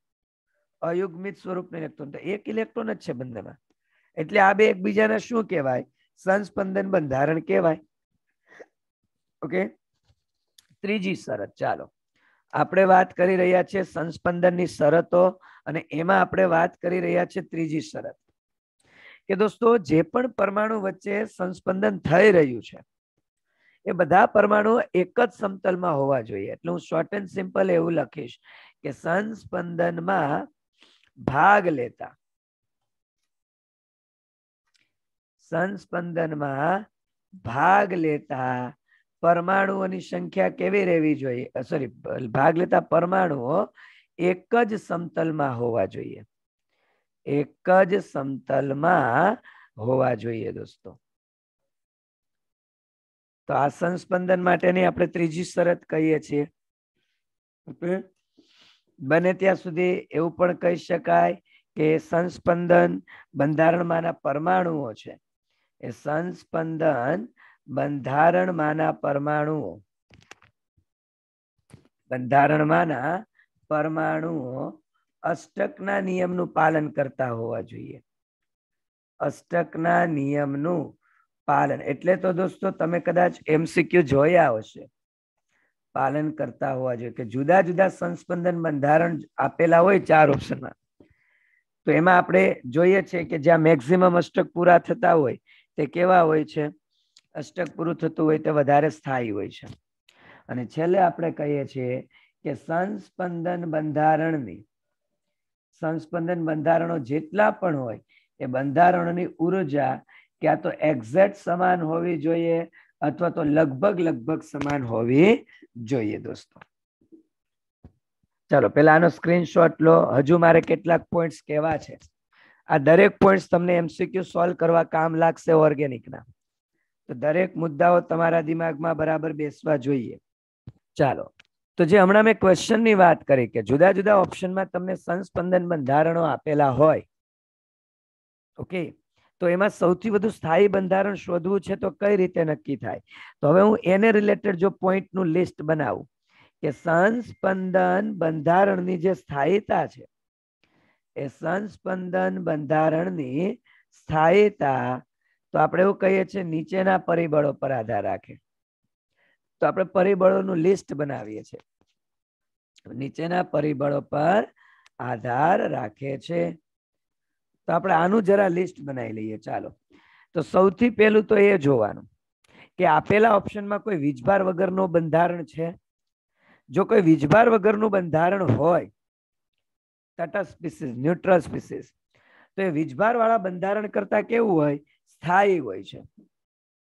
અયુગ્મિત સ્વરૂપનું ઇલેક્ટ્રોન તો એક ઇલેક્ટ્રોન જ છે બંધમાં એટલે આ બે એકબીજાના શું કહેવાય સંસ્પંદન બંધારણ કહેવાય ઓકે ત્રીજી શરત ચાલો આપણે વાત કરી રહ્યા છીએ સંસ્પંદનની શરતો અને એમાં આપણે વાત કરી રહ્યા છીએ ત્રીજી શરત કે દોસ્તો જે પણ પરમાણુ વચ્ચે સંસ્પંદન થઈ રહ્યું છે એ બધા પરમાણુ એક જ સમતલમાં હોવા જોઈએ એટલે હું શોર્ટ એન્ડ સિમ્પલ એવું લખીશ કે સંસ્પંદનમાં ભાગ લેતા સંસ્પંદનમાં ભાગ લેતા પરમાણુઓની સંખ્યા કેવી રહેવી જોઈએ સોરી ભાગ લેતા પરમાણુઓ એક જ સમતલમાં હોવા જોઈએ એક જ સમતલમાં હોવા જોઈએ દોસ્તો તો આ સંસ્પંદન માટેની આપણે ત્રીજી શરત કહીએ છીએ બને ત્યાં સુધી એવું પણ કહી શકાય કે સંસ્પંદન બંધારણમાંના પરમાણુઓ છે એ સંસ્પંદન બંધારણમાંના પરમાણુઓ બંધારણમાંના પરમાણુઓ અષ્ટકના નિયમનું પાલન કરતા હોવા જોઈએ અષ્ટકના નિયમનું પાલન એટલે તો દોસ્તો તમે કદાચ એમસીક્યુ જોયા હશે પાલન કરતા હોવા જોઈએ કે જુદા જુદા સંસ્પંદન બંધારણ આપેલા હોય ચાર ઓપ્શનમાં તો એમાં આપણે જોઈએ છે કે જ્યાં મેક્સિમમ અષ્ટક પૂરા થતા હોય તે કેવા હોય છે અષ્ટક પૂરું થતું હોય તે વધારે સ્થાયી હોય છે અને છેલ્લે આપણે કહીએ છીએ કે સંસ્પંદન બંધારણની સંસ્પંદન બંધારણો જેટલા પણ હોય એ બંધારણોની ઉર્જા ક્યાં તો એક્ઝેક્ટ સમાન હોવી જોઈએ અથવા તો લગભગ લગભગ સમાન હોવી જોઈએ દોસ્તો ચાલો પેલા આનો સ્ક્રીનશોટ લો હજુ મારે કેટલાક પોઈન્ટ્સ કેવા છે આ દરેક પોઈન્ટ્સ તમને એમસીક્યુ સોલ્વ કરવા કામ લાગશે ઓર્ગેનિકના તો દરેક મુદ્દાઓ તમારા દિમાગમાં બરાબર બેસવા જોઈએ ચાલો તો જે હમણાં મેં ક્વેશ્ચનની વાત કરી કે જુદા જુદા ઓપ્શનમાં તમને સંસ્પંદન બંધારણો આપેલા હોય ઓકે તો એમાં સૌથી વધુ સ્થાયી બંધારણ શોધવું છે તો કઈ રીતે નક્કી થાય તો હવે હું એને રિલેટેડ જો પોઈન્ટનું લિસ્ટ બનાવું કે સંસ્પંદન બંધારણની જે સ્થાયીતા છે એ સંસ્પંદન બંધારણની સ્થાયીતા તો આપણે એવું કહીએ છીએ નીચેના પરિબળો પર આધાર રાખે તો આપણે પરિબળોનું લિસ્ટ બનાવીએ છીએ નીચેના પરિબળો પર આધાર રાખે છે તો આપણે આનું જરા લિસ્ટ બનાવી લઈએ ચાલો તો સૌથી પહેલું તો એ જોવાનું કે આપેલા ઓપ્શનમાં કોઈ વીજભાર વગરનું બંધારણ છે જો કોઈ વીજભાર વગરનું બંધારણ હોય તટસ્થ સ્પીસીસ ન્યુટ્રલ સ્પીસીસ તો એ વીજભાર વાળા બંધારણ કરતા કેવું હોય સ્થાયી હોય છે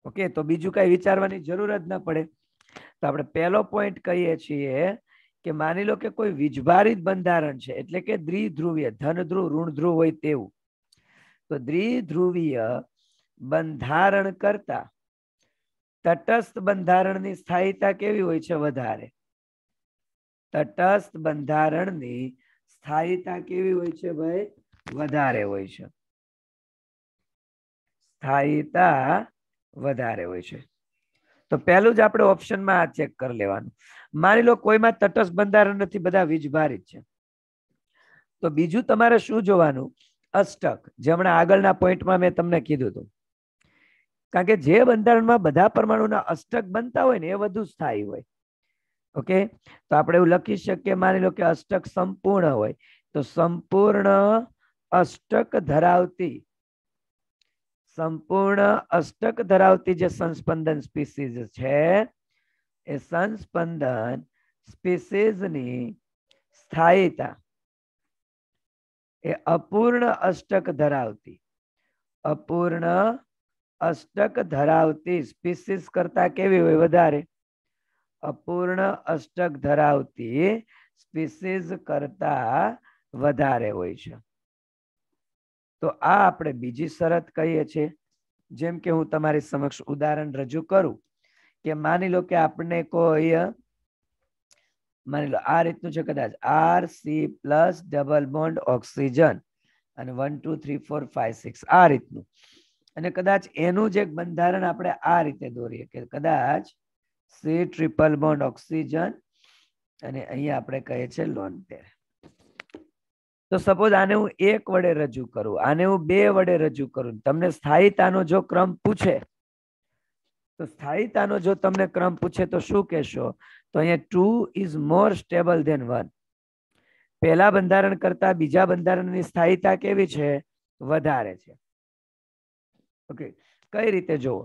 ઓકે તો બીજું કઈ વિચારવાની જરૂર જ ન પડે તો આપણે પહેલો પોઈન્ટ કહીએ છીએ કે માની લો કે કોઈ વિજભારિત બંધારણ છે એટલે કે દ્વિધ્રુવીય ધન ધ્રુવ ઋણ ધ્રુવ હોય તેવું તો દ્વિધ્રુવીય બંધારણ કરતા તટસ્થ બંધારણની સ્થાયીતા કેવી હોય છે વધારે તટસ્થ બંધારણની સ્થાયીતા કેવી હોય છે ભાઈ વધારે હોય છે સ્થાયીતા વધારે હોય છે તો પહેલું જ આપણે ઓપ્શનમાં આ ચેક કરી લેવાનું માની લો કોઈમાં તટસ્થ બંધારણ નથી બધા વીજભારિત છે તો બીજું તમારે શું જોવાનું અષ્ટક જે હમણાં આગળના પોઈન્ટમાં મેં તમને કીધું હતું કારણ કે જે બંધારણમાં બધા પરમાણુના અષ્ટક બનતા હોય ને એ વધુ સ્થાયી હોય ઓકે તો આપણે એવું લખી શકીએ માની લો કે અષ્ટક સંપૂર્ણ હોય તો સંપૂર્ણ અષ્ટક ધરાવતી સંપૂર્ણ અષ્ટક ધરાવતી જે સંસ્પંદન સ્પીસીઝ છે એ સંસ્પંદન સ્પીસીઝની સ્થાયીતા એ અપૂર્ણ અષ્ટક ધરાવતી અપૂર્ણ અષ્ટક ધરાવતી સ્પીસીસ કરતા કેવી હોય વધારે અપૂર્ણ અષ્ટક ધરાવતી સ્પીસીસ કરતા વધારે હોય છે તો આ આપણે બીજી શરત કહીએ છીએ જેમ કે હું તમારી સમક્ષ ઉદાહરણ રજૂ કરું કે માની લો કે આપણને કોઈ માની લો આ રીતનું છે કદાચ R C plus double bond oxygen અને one two three four five six આ રીતનું અને કદાચ એનું જ એક બંધારણ આપણે આ રીતે દોરીએ કે કદાચ સી ટ્રિપલ બોન્ડ ઓક્સિજન અને અહીંયા આપણે કહીએ છીએ લોન પેર તો સપોઝ આને હું એક વડે રજૂ કરું આને હું બે વડે રજૂ કરું તમને સ્થાયીતાનો જો ક્રમ પૂછે તો સ્થાયીતાનો જો તમને ક્રમ પૂછે તો શું કહેશો તો અહીંયા two is more stable than one પહેલા બંધારણ કરતા બીજા બંધારણની સ્થાયીતા કેવી છે વધારે છે ઓકે કઈ રીતે જુઓ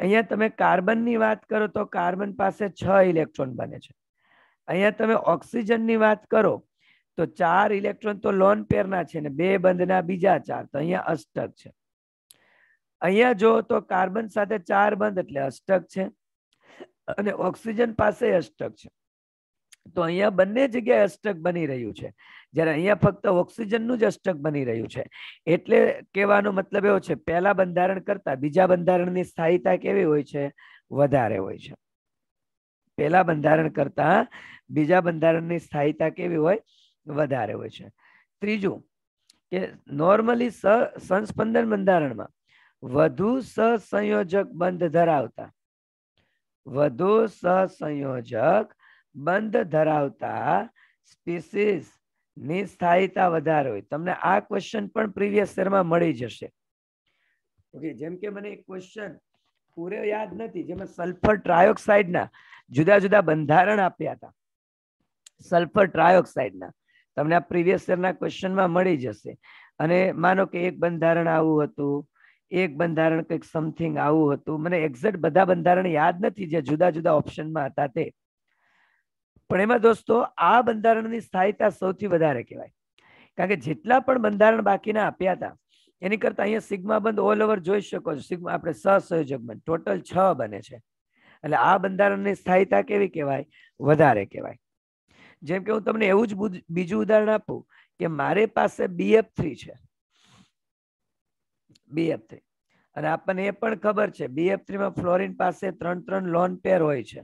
અહીંયા તમે કાર્બનની વાત કરો તો કાર્બન પાસે છ ઇલેક્ટ્રોન બને છે અહીંયા તમે ઓક્સિજનની વાત કરો તો ચાર ઇલેક્ટ્રોન તો લોન પેરના છે ને બે બંધના બીજા ચાર તો અહીંયા અષ્ટક છે અહીંયા જો તો કાર્બન સાથે ચાર બંધ એટલે અષ્ટક છે અને ઓક્સિજન પાસે અષ્ટક છે તો અહીંયા બંને જગ્યાએ અષ્ટક બની રહ્યું છે જ્યારે અહીંયા ફક્ત ઓક્સિજનનું જ અષ્ટક બની રહ્યું છે એટલે કહેવાનો મતલબ એવો છે પહેલા બંધારણ કરતા બીજા બંધારણની સ્થાયીતા કેવી હોય છે વધારે હોય છે પહેલા બંધારણ કરતા બીજા બંધારણની સ્થાયીતા કેવી હોય વધારે હોય છે ત્રીજું કે નોર્મલી સ સંસ્પંદન બંધારણમાં વધુ સહસંયોજક બંધ ધરાવતા વધુ સહસંયોજક બંધ ધરાવતા સ્પીસીસ ની સ્થાયીતા વધારે હોય તમને આ ક્વેશ્ચન પણ પ્રીવિયસ શેરમાં મળી જશે ઓકે જેમ કે મને એક ક્વેશ્ચન પૂરે યાદ નથી જેમાં સલ્ફર ટ્રાયોક્સાઇડના જુદા જુદા બંધારણ આપ્યા હતા સલ્ફર ટ્રાયોક્સાઇડના તમને આ પ્રીવિયસ યરના ક્વેશ્ચનમાં મળી જશે અને માનો કે એક બંધારણ આવું હતું એક બંધારણ કંઈક સમથિંગ આવું હતું મને એક્ઝેક્ટ બધા બંધારણ યાદ નથી જે જુદા જુદા ઓપ્શનમાં હતા તે પણ એમાં દોસ્તો આ બંધારણની સ્થાયીતા સૌથી વધારે કહેવાય કારણ કે જેટલા પણ બંધારણ બાકીના આપ્યા હતા એની કરતા અહીંયા સિગ્મા બંધ ઓલ ઓવર જોઈ શકો છો સિગ્મા આપણે સહસહયોજક બંધ ટોટલ છ બને છે એટલે આ બંધારણની સ્થાયીતા કેવી કહેવાય વધારે કહેવાય જેમ કે હું તમને એવું જ બીજું ઉદાહરણ આપું કે મારી પાસે બીએફ થ્રી છે બીએફ થ્રી અને આપણને એ પણ ખબર છે બીએફ થ્રીમાં ફ્લોરિન પાસે ત્રણ ત્રણ લોન પેર હોય છે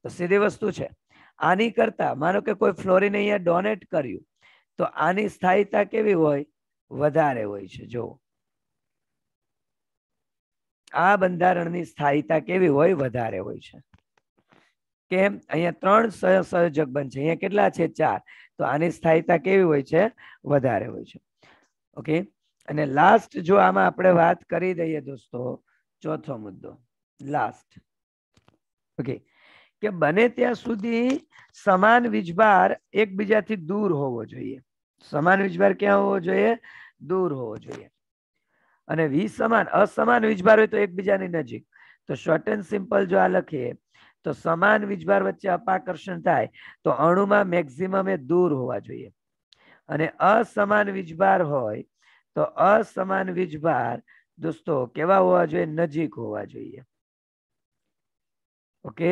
તો સીધી વસ્તુ છે આની કરતા માનો કે કોઈ ફ્લોરિન અહીંયા ડોનેટ કર્યું તો આની સ્થાયીતા કેવી હોય વધારે હોય છે જો આ બંધારણની સ્થાયીતા કેવી હોય વધારે હોય છે કે અહીંયા ત્રણ સહસહજક બંધ છે અહીંયા કેટલા છે ચાર તો આની સ્થાયીતા કેવી હોય છે વધારે હોય છે ઓકે અને લાસ્ટ જો આમાં આપણે વાત કરી દઈએ દોસ્તો ચોથો મુદ્દો લાસ્ટ ઓકે કે બને ત્યાં સુધી સમાન વિજભાર એકબીજાથી દૂર હોવો જોઈએ સમાન વિજભાર ક્યાં હોવો જોઈએ દૂર હોવો જોઈએ અને વીજ સમાન અસમાન વિજભાર હોય તો એકબીજાની નજીક તો શોર્ટ એન્ડ સિમ્પલ જો આ લખીએ તો સમાન વીજભાર વચ્ચે અપાકર્ષણ થાય તો અણુમાં મેક્ઝિમમ દૂર હોવા જોઈએ અને અસમાન વીજભાર હોય તો અસમાન વીજભાર દોસ્તો કેવા હોવા જોઈએ નજીક હોવા જોઈએ ઓકે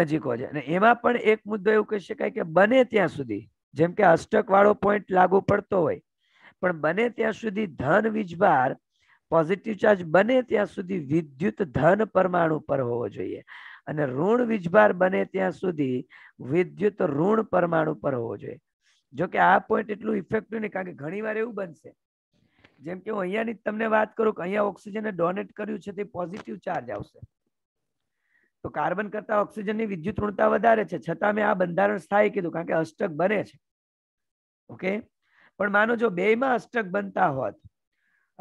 નજીક હોવા અને એમાં પણ એક મુદ્દો એવું કહી શકાય કે બને ત્યાં સુધી જેમ કે અષ્ટક વાળો પોઈન્ટ લાગુ પડતો હોય પણ બને ત્યાં સુધી ધન વીજભાર પોઝિટિવ ચાર્જ બને ત્યાં સુધી વિદ્યુત ધન પરમાણુ પર હોવો જોઈએ અને ઋણ વીજભાર બને ત્યાં સુધી વિદ્યુત ઋણ પરમાણુ પર હોવો જોઈએ જો કે આ પોઈન્ટ એટલું ઇફેક્ટિવ નહીં કારણ કે ઘણીવાર એવું બનશે જેમ કે હું અહીંયાની તમને વાત કરું કે અહીંયા ઓક્સિજનને ડોનેટ કર્યું છે તે પોઝિટિવ ચાર્જ આવશે તો કાર્બન કરતા ઓક્સિજનની વિદ્યુત ઋણતા વધારે છે છતાં મેં આ બંધારણ સ્થાયી કીધું કારણ કે અષ્ટક બને છે ઓકે પણ માનો જો બેમાં અષ્ટક બનતા હોત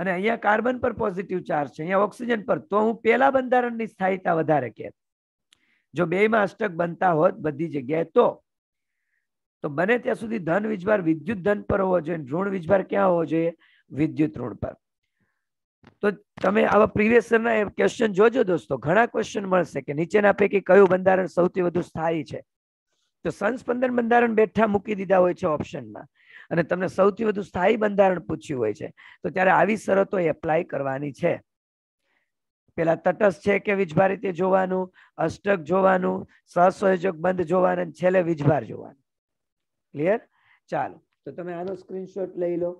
અને અહીંયા કાર્બન પર પોઝિટિવ ચાર્જ છે અહીંયા ઓક્સિજન પર તો હું પેલા બંધારણની સ્થાયીતા વધારે કહેત જો બેયમાં અષ્ટક બનતા હોત બધી જગ્યાએ તો તો બને ત્યાં સુધી ધન વીજભાર વિદ્યુત ધન પર હોવો જોઈએ ઋણ વીજભાર ક્યાં હોવો જોઈએ વિદ્યુત ઋણ પર તો તમે આવા પ્રિવિયસના ક્વેશ્ચન જોજો દોસ્તો ઘણા ક્વેશ્ચન મળશે કે નીચેના પૈકી કયું બંધારણ સૌથી વધુ સ્થાયી છે તો સંસ્પંદન બંધારણ બેઠા મૂકી દીધા હોય છે ઓપ્શનમાં અને તમને સૌથી વધુ સ્થાયી બંધારણ પૂછ્યું હોય છે તો ત્યારે આવી શરતો એપ્લાય કરવાની છે પેલા તટસ્થ છે કે વીજભારી જોવાનું અષ્ટક જોવાનું સહસંયોજક બંધ જોવાનું છેલ્લે વીજભાર જોવાનું ક્લિયર ચાલો તો તમે આનો સ્ક્રીનશોટ લઈ લો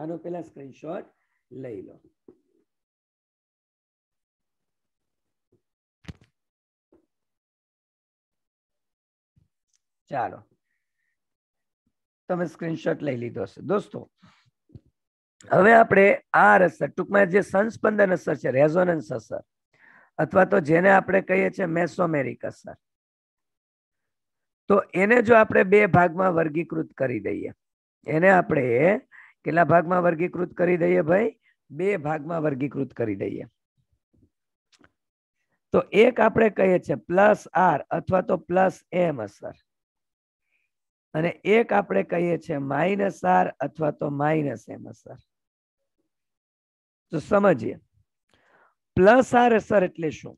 આનો પેલા સ્ક્રીનશોટ લઈ લો ચાલો તમે સ્ક્રીનશોટ લઈ લીધો છે દોસ્તો હવે આપણે આર અસર ટૂંકમાં જે સંસ્પંદન અસર છે રેઝોનન્સ અસર અથવા તો જેને આપણે કહીએ છીએ મેસોમેરિક અસર તો એને જો આપણે બે ભાગમાં વર્ગીકૃત કરી દઈએ એને આપણે કેટલા ભાગમાં વર્ગીકૃત કરી દઈએ ભાઈ બે ભાગમાં વર્ગીકૃત કરી દઈએ તો એક આપણે કહીએ છીએ પ્લસ આર અથવા તો પ્લસ એમ અસર અને એક આપણે કહીએ છીએ માઇનસ આર અથવા તો માઇનસ એમ અસર તો સમજીએ પ્લસ આર અસર એટલે શું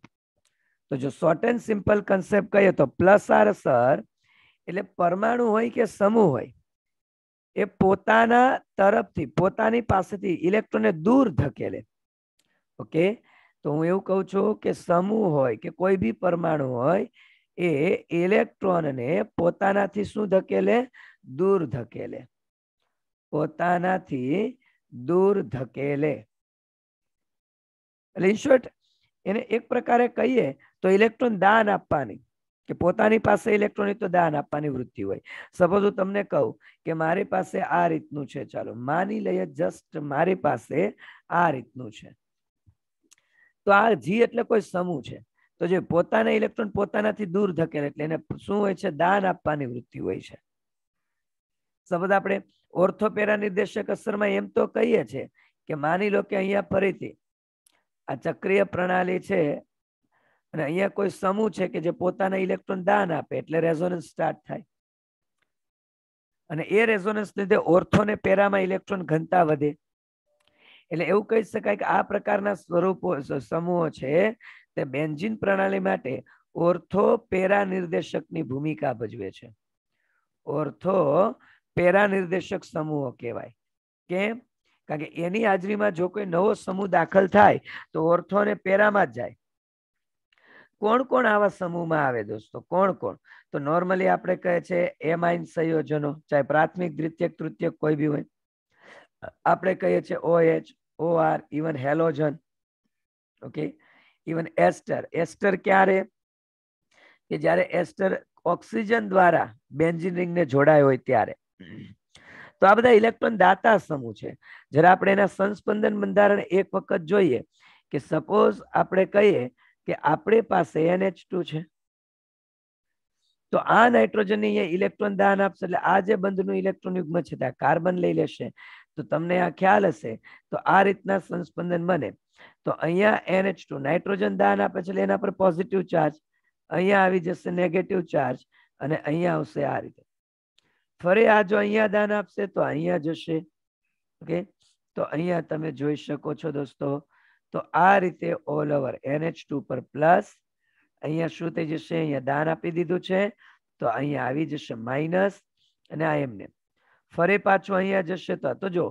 તો જો શોર્ટ એન્ડ સિમ્પલ કન્સેપ્ટ કહીએ તો પ્લસ આર અસર એટલે પરમાણુ હોય કે સમૂહ હોય એ પોતાના તરફથી પોતાની પાસેથી ઇલેક્ટ્રોનને દૂર ધકેલે ઓકે તો હું એવું કહું છું કે સમૂહ હોય કે કોઈ બી પરમાણુ હોય એ ઇલેક્ટ્રોનને પોતાનાથી શું ધકેલે દૂર ધકેલે પોતાનાથી દૂર ધકેલે એટલે ઇન શોર્ટ એને એક પ્રકારે કહીએ તો ઇલેક્ટ્રોન દાન આપવાની કે પોતાની પાસે ઇલેક્ટ્રોનિક તો દાન આપવાની વૃત્તિ હોય સપોઝ હું તમને કહું કે મારી પાસે આ રીતનું છે ચાલો માની લઈએ જસ્ટ મારી પાસે આ રીતનું છે તો આ જી એટલે કોઈ સમૂહ છે તો જે પોતાના ઇલેક્ટ્રોન પોતાનાથી દૂર ધકેલે એટલે એને શું હોય છે દાન આપવાની વૃત્તિ હોય છે સપોઝ આપણે ઓર્થોપેરા નિર્દેશક અસરમાં એમ તો કહીએ છીએ કે માની લો કે અહીંયા ફરીથી આ ચક્રીય પ્રણાલી છે અને અહીંયા કોઈ સમૂહ છે કે જે પોતાના ઇલેક્ટ્રોન દાન આપે એટલે રેઝોનન્સ સ્ટાર્ટ થાય અને એ રેઝોનન્સ લીધે ઓર્થોને પેરામાં ઇલેક્ટ્રોન ઘનતા વધે એટલે એવું કહી શકાય કે આ પ્રકારના સ્વરૂપો સમૂહો છે તે બેન્ઝિન પ્રણાલી માટે ઓર્થો પેરા નિર્દેશકની ભૂમિકા ભજવે છે ઓર્થો પેરા નિર્દેશક સમૂહો કહેવાય કેમ કારણ કે એની હાજરીમાં જો કોઈ નવો સમૂહ દાખલ થાય તો ઓર્થો ને પેરામાં જ જાય કોણ કોણ આવા સમૂહમાં આવે દોસ્તો કોણ કોણ તો નોર્મલી આપણે કહે છે એમાઇન સંયોજનો ચાહે પ્રાથમિક દ્વિતીયક તૃતીયક કોઈ બી હોય આપણે કહીએ છીએ O H O R even halogen okay even ester ester ક્યારે કે જ્યારે એસ્ટર ઓક્સિજન દ્વારા બેન્જિન રિંગને જોડાય હોય ત્યારે તો આ બધા ઇલેક્ટ્રોન દાતા સમૂહ છે જ્યારે આપણે એના સંસ્પંદન બંધારણ એક વખત જોઈએ કે સપોઝ આપણે કહીએ કે આપણી પાસે એનએચ છે તો આ નાઇટ્રોજન અહીંયા ઇલેક્ટ્રોન દાન આપશે એટલે આ જે બંધનું ઇલેક્ટ્રોન યુગ્મ છે ત્યાં કાર્બન લઈ લેશે તો તમને આ ખ્યાલ હશે તો આ રીતના સંસ્પંદન બને તો અહીંયા એનએચ ટુ નાઇટ્રોજન દાન આપે છે એટલે એના પર પોઝિટિવ ચાર્જ અહીંયા આવી જશે નેગેટિવ ચાર્જ અને અહીંયા આવશે આ રીતે ફરી આ જો અહીંયા દાન આપશે તો અહીંયા જશે ઓકે તો અહીંયા તમે જોઈ શકો છો દોસ્તો તો આ રીતે ઓલ ઓવર એનએચ ટુ પર પ્લસ અહીંયા શું થઈ જશે અહીંયા દાન આપી દીધું છે તો અહીંયા આવી જશે માઇનસ અને આ એમને ફરી પાછું અહીંયા જશે તો તો જો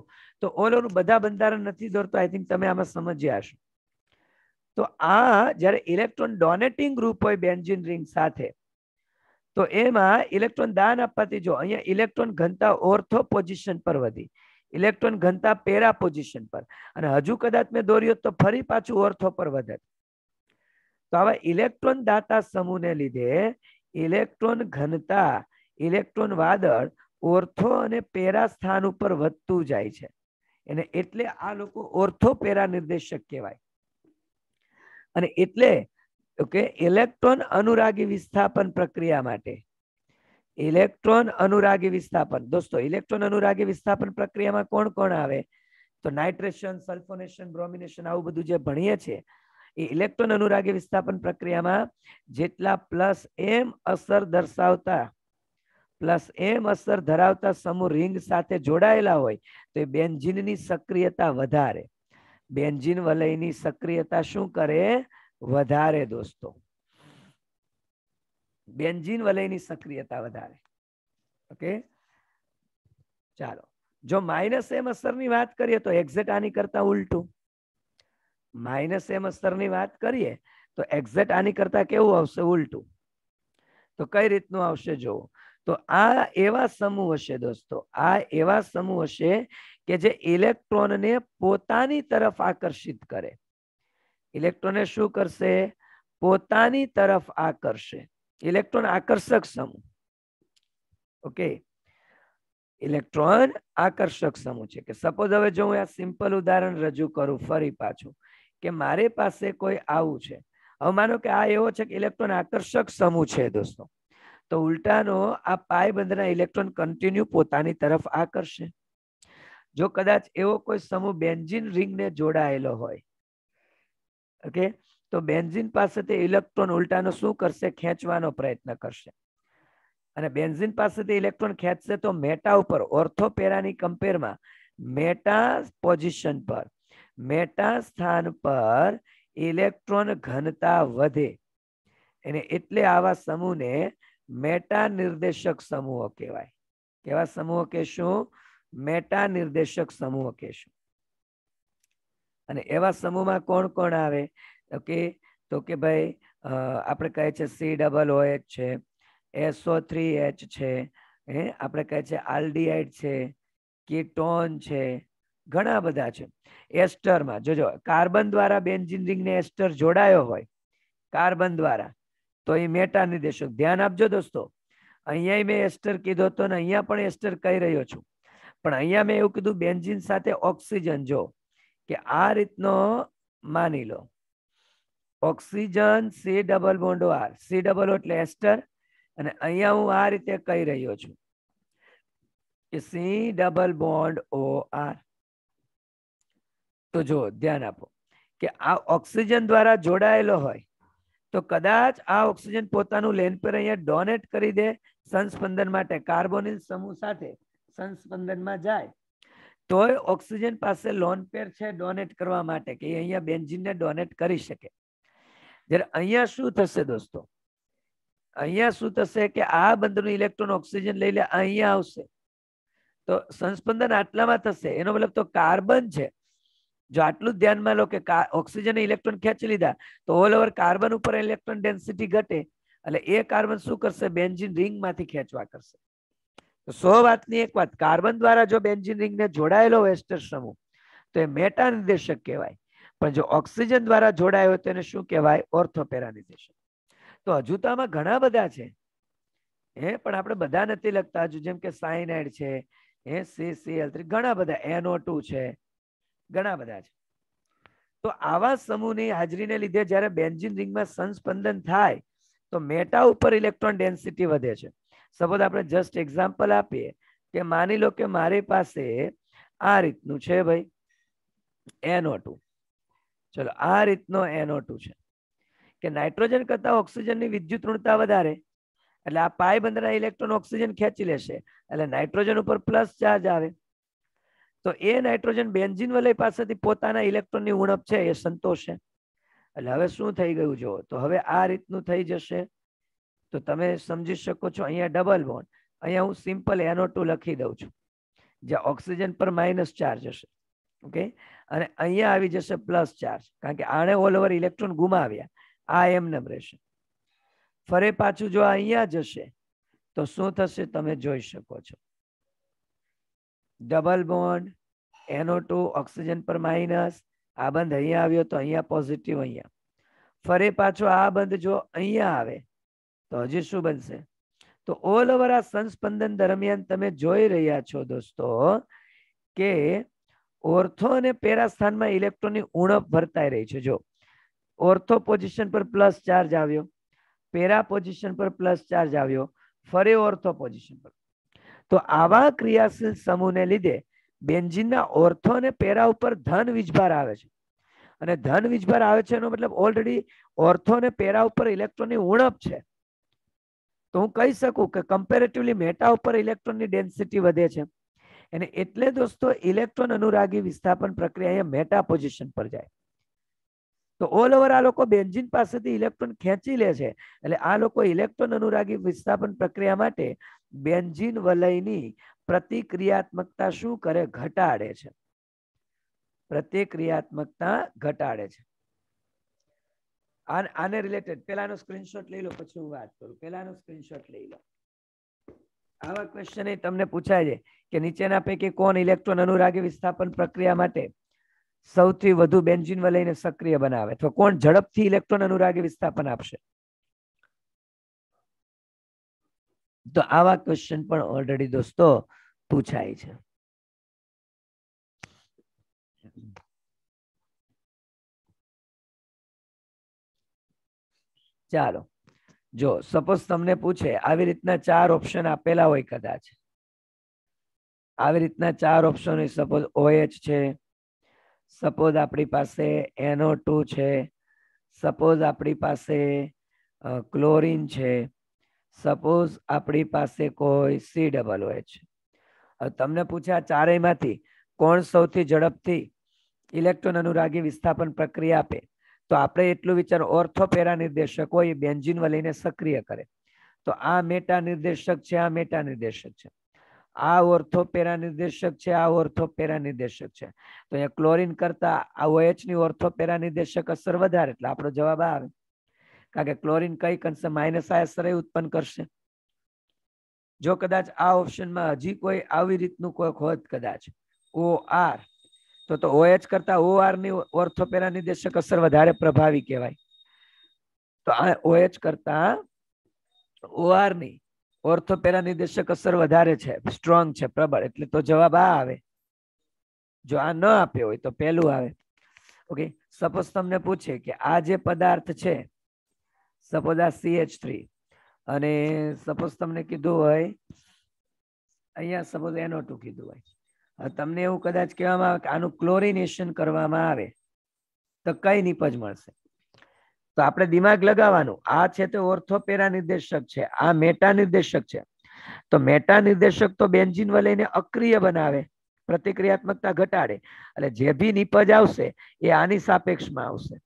તો ઓલ ઓવર બધા બંધારણ નથી દોરતો આઈ થિંક તમે આમાં સમજ્યા હશો તો આ જ્યારે ઇલેક્ટ્રોન ડોનેટિંગ ગ્રુપ હોય બેન્ઝિન રિંગ સાથે તો એમાં ઇલેક્ટ્રોન દાન આપવાથી જો અહીંયા ઇલેક્ટ્રોન ઘનતા ઓર્થો પોઝિશન પર વધી ઇલેક્ટ્રોન ઘનતા પેરા પોઝિશન પર અને હજુ કદાચ મેં દોર્યો તો ફરી પાછું ઓર્થો પર વધે તો આવા ઇલેક્ટ્રોન દાતા સમૂહને લીધે ઇલેક્ટ્રોન ઘનતા ઇલેક્ટ્રોન વાદળ ઓર્થો અને પેરા સ્થાન ઉપર વધતું જાય છે એને એટલે આ લોકો ઓર્થો પેરા નિર્દેશક કહેવાય અને એટલે ઓકે ઇલેક્ટ્રોન અનુરાગી વિસ્થાપન પ્રક્રિયા માટે ઇલેક્ટ્રોન અનુરાગી વિસ્થાપન દોસ્તો ઇલેક્ટ્રોન અનુરાગી વિસ્થાપન પ્રક્રિયામાં કોણ કોણ આવે તો નાઇટ્રેશન સલ્ફોનેશન બ્રોમિનેશન આવું બધું જે ભણીએ છીએ એ ઇલેક્ટ્રોન અનુરાગી વિસ્થાપન પ્રક્રિયામાં જેટલા પ્લસ એમ અસર દર્શાવતા પ્લસ એમ અસર ધરાવતા સમૂહ રિંગ સાથે જોડાયેલા હોય તો એ બેન્જીનની સક્રિયતા વધારે બેન્જીન વલયની સક્રિયતા શું કરે વધારે દોસ્તો બેન્જીન વલયની સક્રિયતા વધારે ઓકે ચાલો જો માઇનસ એમ અસરની વાત કરીએ તો એક્ઝેટ આની કરતા ઉલટું માઇનસ એમ અસરની વાત કરીએ તો એક્ઝેટ આની કરતા કેવું આવશે ઉલટું તો કઈ રીતનું આવશે જોવો તો આ એવા સમૂહ હશે દોસ્તો આ એવા સમૂહ હશે કે જે ઇલેક્ટ્રોનને પોતાની તરફ આકર્ષિત કરે ઇલેક્ટ્રોનને શું કરશે પોતાની તરફ આકર્ષે ઇલેક્ટ્રોન આકર્ષક સમૂહ ઓકે ઇલેક્ટ્રોન આકર્ષક સમૂહ છે કે સપોઝ હવે જો હું આ સિમ્પલ ઉદાહરણ રજૂ કરું ફરી પાછું કે મારી પાસે કોઈ આવું છે હવે માનો કે આ એવો છે કે ઇલેક્ટ્રોન આકર્ષક સમૂહ છે દોસ્તો તો ઉલટાનો આ પાયબંધના ઇલેક્ટ્રોન કન્ટિન્યુ પોતાની તરફ આકર્ષે જો કદાચ એવો કોઈ સમૂહ બેન્ઝિન રિંગને જોડાયેલો હોય ઓકે તો બેન્ઝિન પાસેથી ઇલેક્ટ્રોન ઉલટાનો શું કરશે ખેંચવાનો પ્રયત્ન કરશે અને બેન્ઝિન પાસેથી ઇલેક્ટ્રોન ખેંચશે તો મેટા ઉપર ઓર્થોપેરાની કમ્પેરમાં મેટા પોઝિશન પર મેટા સ્થાન પર ઇલેક્ટ્રોન ઘનતા વધે એને એટલે આવા સમૂહને મેટા નિર્દેશક સમૂહ કહેવાય કેવા સમૂહ કહેશું મેટા નિર્દેશક સમૂહ કહેશું અને એવા સમૂહમાં કોણ કોણ આવે કે તો કે ભાઈ આપણે કહે છે સી ડબલ ઓ એચ છે એસઓ થ્રી એચ છે હે આપણે કહે છે આલ્ડીઆઈડ છે કીટોન છે ઘણા બધા છે એસ્ટરમાં જોજો કાર્બન દ્વારા બેન્જીન રિંગને એસ્ટર જોડાયો હોય કાર્બન દ્વારા તો એ મેટા નિર્દેશક ધ્યાન આપજો દોસ્તો અહીંયા મેં એસ્ટર કીધો તો ને અહીંયા પણ એસ્ટર કહી રહ્યો છું પણ અહીંયા મેં એવું કીધું બેન્જીન સાથે ઓક્સિજન જો કે આ રીતનો માની લો oxygen C double bond O R C double O એટલે એસ્ટર અને અહીંયા હું આ રીતે કહી રહ્યો છું કે C double bond O R તો જો ધ્યાન આપો કે આ ઓક્સિજન દ્વારા જોડાયેલો હોય તો કદાચ આ ઓક્સિજન પોતાનું લેન પર અહીંયા ડોનેટ કરી દે સંસ્પંદન માટે કાર્બોનિલ સમૂહ સાથે સંસ્પંદનમાં જાય તોય ઓક્સિજન પાસે લોન પેર છે ડોનેટ કરવા માટે કે અહીંયા બેન્ઝિનને ડોનેટ કરી શકે જ્યારે અહીંયા શું થશે દોસ્તો અહીંયા શું થશે કે આ બંધનું ઇલેક્ટ્રોન ઓક્સિજન લઈ લે અહીંયા આવશે તો સંસ્પંદન આટલામાં થશે એનો મતલબ તો કાર્બન છે જો આટલું ધ્યાનમાં લો કે ઓક્સિજન ઇલેક્ટ્રોન ખેંચી લીધા તો ઓલ ઓવર કાર્બન ઉપર ઇલેક્ટ્રોન ડેન્સિટી ઘટે એટલે એ કાર્બન શું કરશે બેન્ઝિન રિંગમાંથી ખેંચવા કરશે તો સો વાતની એક વાત કાર્બન દ્વારા જો બેન્ઝિન રિંગને જોડાયેલો હોય એસ્ટર સમૂહ તો એ મેટા નિર્દેશક કહેવાય પણ જો ઓક્સિજન દ્વારા જોડાયો તો તેને શું કહેવાય ઓર્થોપેરા નિર્દેશક તો હજુ તો આમાં ઘણા બધા છે હે પણ આપણે બધા નથી લખતા હજુ જેમ કે સાયનાઇડ છે હે સીસીએલ થ્રી ઘણા બધા એનઓ ટુ છે ઘણા બધા છે તો આવા સમૂહની હાજરીને લીધે જ્યારે બેન્ઝિન રિંગમાં સંસ્પંદન થાય તો મેટા ઉપર ઇલેક્ટ્રોન ડેન્સિટી વધે છે સપોઝ આપણે જસ્ટ એક્ઝામ્પલ આપીએ કે માની લો કે મારી પાસે આ રીતનું છે ભાઈ એનઓ ટુ ચલો આ રીતનો એનઓ ટુ છે કે નાઇટ્રોજન કરતા ઓક્સિજનની વિદ્યુત ઋણતા વધારે એટલે આ પાય બંધના ઇલેક્ટ્રોન ઓક્સિજન ખેંચી લેશે એટલે નાઇટ્રોજન ઉપર પ્લસ ચાર્જ આવે તો એ નાઇટ્રોજન બેન્ઝિન વલય પાસેથી પોતાના ઇલેક્ટ્રોનની ઉણપ છે એ સંતોષે એટલે હવે શું થઈ ગયું જુઓ તો હવે આ રીતનું થઈ જશે તો તમે સમજી શકો છો અહીંયા ડબલ બોન્ડ અહીંયા હું સિમ્પલ એનો ટુ લખી દઉં છું જ્યાં ઓક્સિજન પર માઇનસ ચાર્જ હશે ઓકે અને અહીંયા આવી જશે પ્લસ ચાર્જ કારણ કે આણે ઓલ ઓવર ઇલેક્ટ્રોન ગુમાવ્યા આ એમનેમ રહેશે ફરે પાછું જો અહીંયા જશે તો શું થશે તમે જોઈ શકો છો ડબલ બોન્ડ એનો ટુ ઓક્સિજન પર માઇનસ આ બંધ અહીંયા આવ્યો તો અહીંયા પોઝિટિવ અહીંયા ફરે પાછો આ બંધ જો અહીંયા આવે તો હજી શું બનશે તો ઓલ ઓવર આ સંસ્પંદન દરમિયાન તમે જોઈ રહ્યા છો દોસ્તો કે ઓર્થો અને પેરા સ્થાનમાં ઇલેક્ટ્રોનની ઉણપ વર્તાઈ રહી છે જો ઓર્થો પોઝિશન પર પ્લસ ચાર્જ આવ્યો પેરા પોઝિશન પર પ્લસ ચાર્જ આવ્યો ફરી ઓર્થો પોઝિશન પર તો આવા ક્રિયાશીલ સમૂહને લીધે બેન્ઝિનના ઓર્થો અને પેરા ઉપર ધન વીજભાર આવે છે અને ધન વીજભાર આવે છે એનો મતલબ ઓલરેડી ઓર્થો અને પેરા ઉપર ઇલેક્ટ્રોનની ઉણપ છે તો હું કહી શકું કે કમ્પેરેટિવલી મેટા ઉપર ઇલેક્ટ્રોનની ડેન્સિટી વધે છે અને એટલે દોસ્તો ઇલેક્ટ્રોન અનુરાગી વિસ્થાપન પ્રક્રિયા એ મેટા પોઝિશન પર જાય તો ઓલ ઓવર આ લોકો બેન્ઝિન પાસેથી ઇલેક્ટ્રોન ખેંચી લે છે એટલે આ લોકો ઇલેક્ટ્રોન અનુરાગી વિસ્થાપન પ્રક્રિયા માટે બેન્ઝિન વલયની પ્રતિક્રિયાત્મકતા શું કરે ઘટાડે છે પ્રતિક્રિયાત્મકતા ઘટાડે છે આને રિલેટેડ પેલાનો સ્ક્રીનશોટ લઈ લો પછી હું વાત કરું પેલાનો સ્ક્રીનશોટ લઈ લો આવા ક્વેશ્ચન એ તમને પૂછાય છે કે નીચેના પૈકી કોણ ઇલેક્ટ્રોન અનુરાગી વિસ્થાપન પ્રક્રિયા માટે સૌથી વધુ બેન્ઝિન વલયને સક્રિય બનાવે અથવા કોણ ઝડપથી ઇલેક્ટ્રોન અનુરાગી વિસ્થાપન આપશે તો આવા ક્વેશ્ચન પણ ઓલરેડી દોસ્તો પૂછાય છે ચાલો જો સપોઝ તમને પૂછે આવી રીતના ચાર ઓપ્શન આપેલા હોય કદાચ આવી રીતના ચાર ઓપ્શન હોય સપોઝ ઓએચ છે સપોઝ આપણી પાસે એનઓ ટુ છે સપોઝ આપણી પાસે ક્લોરિન છે સપોઝ આપણી પાસે કોઈ સી ડબલ ઓએચ તમને પૂછ્યા ચારેયમાંથી કોણ સૌથી ઝડપથી ઇલેક્ટ્રોન અનુરાગી વિસ્થાપન પ્રક્રિયા આપે તો આપણે એટલું વિચાર ઓર્થોપેરા નિર્દેશક હોય એ બેન્જીન વલઈને સક્રિય કરે તો આ મેટા નિર્દેશક છે આ મેટા નિર્દેશક છે આ ઓર્થો પેરા નિર્દેશક છે આ ઓર્થો પેરા નિર્દેશક છે તો અહીંયા ક્લોરિન કરતા આ ઓએચ ની ઓર્થોપેરા નિર્દેશક અસર વધારે એટલે આપણો જવાબ આવે કારણ કે ક્લોરિન કઈ કંસે માઇનસ આ અસર ઉત્પન્ન કરશે જો કદાચ આ ઓપ્શનમાં હજી કોઈ આવી રીતનું કોઈ હોત કદાચ ઓ આર તો તો ઓએચ કરતા ઓઆર ની ઓર્થોપેરા નિર્દેશક અસર વધારે પ્રભાવી કહેવાય તો આ ઓએચ કરતા ઓઆર ની ઓર્થોપેરા નિર્દેશક અસર વધારે છે સ્ટ્રોંગ છે પ્રબળ એટલે તો જવાબ આ આવે જો આ ન આપ્યો હોય તો પહેલું આવે ઓકે સપોઝ તમને પૂછે કે આ જે પદાર્થ છે સપોઝ આ સીએચ થ્રી અને સપોઝ તમને કીધું હોય અહીંયા સપોઝ એનો ટુ કીધું હોય તમને એવું કદાચ કહેવામાં આવે કે આનું ક્લોરિનેશન કરવામાં આવે તો કઈ નીપજ મળશે તો આપણે દિમાગ લગાવવાનું આ છે તે ઓર્થોપેરા નિર્દેશક છે આ મેટા નિર્દેશક છે તો મેટા નિર્દેશક તો બેન્જીન વલયને અક્રિય બનાવે પ્રતિક્રિયાત્મકતા ઘટાડે એટલે જે ભી નિપજ આવશે એ આની સાપેક્ષમાં આવશે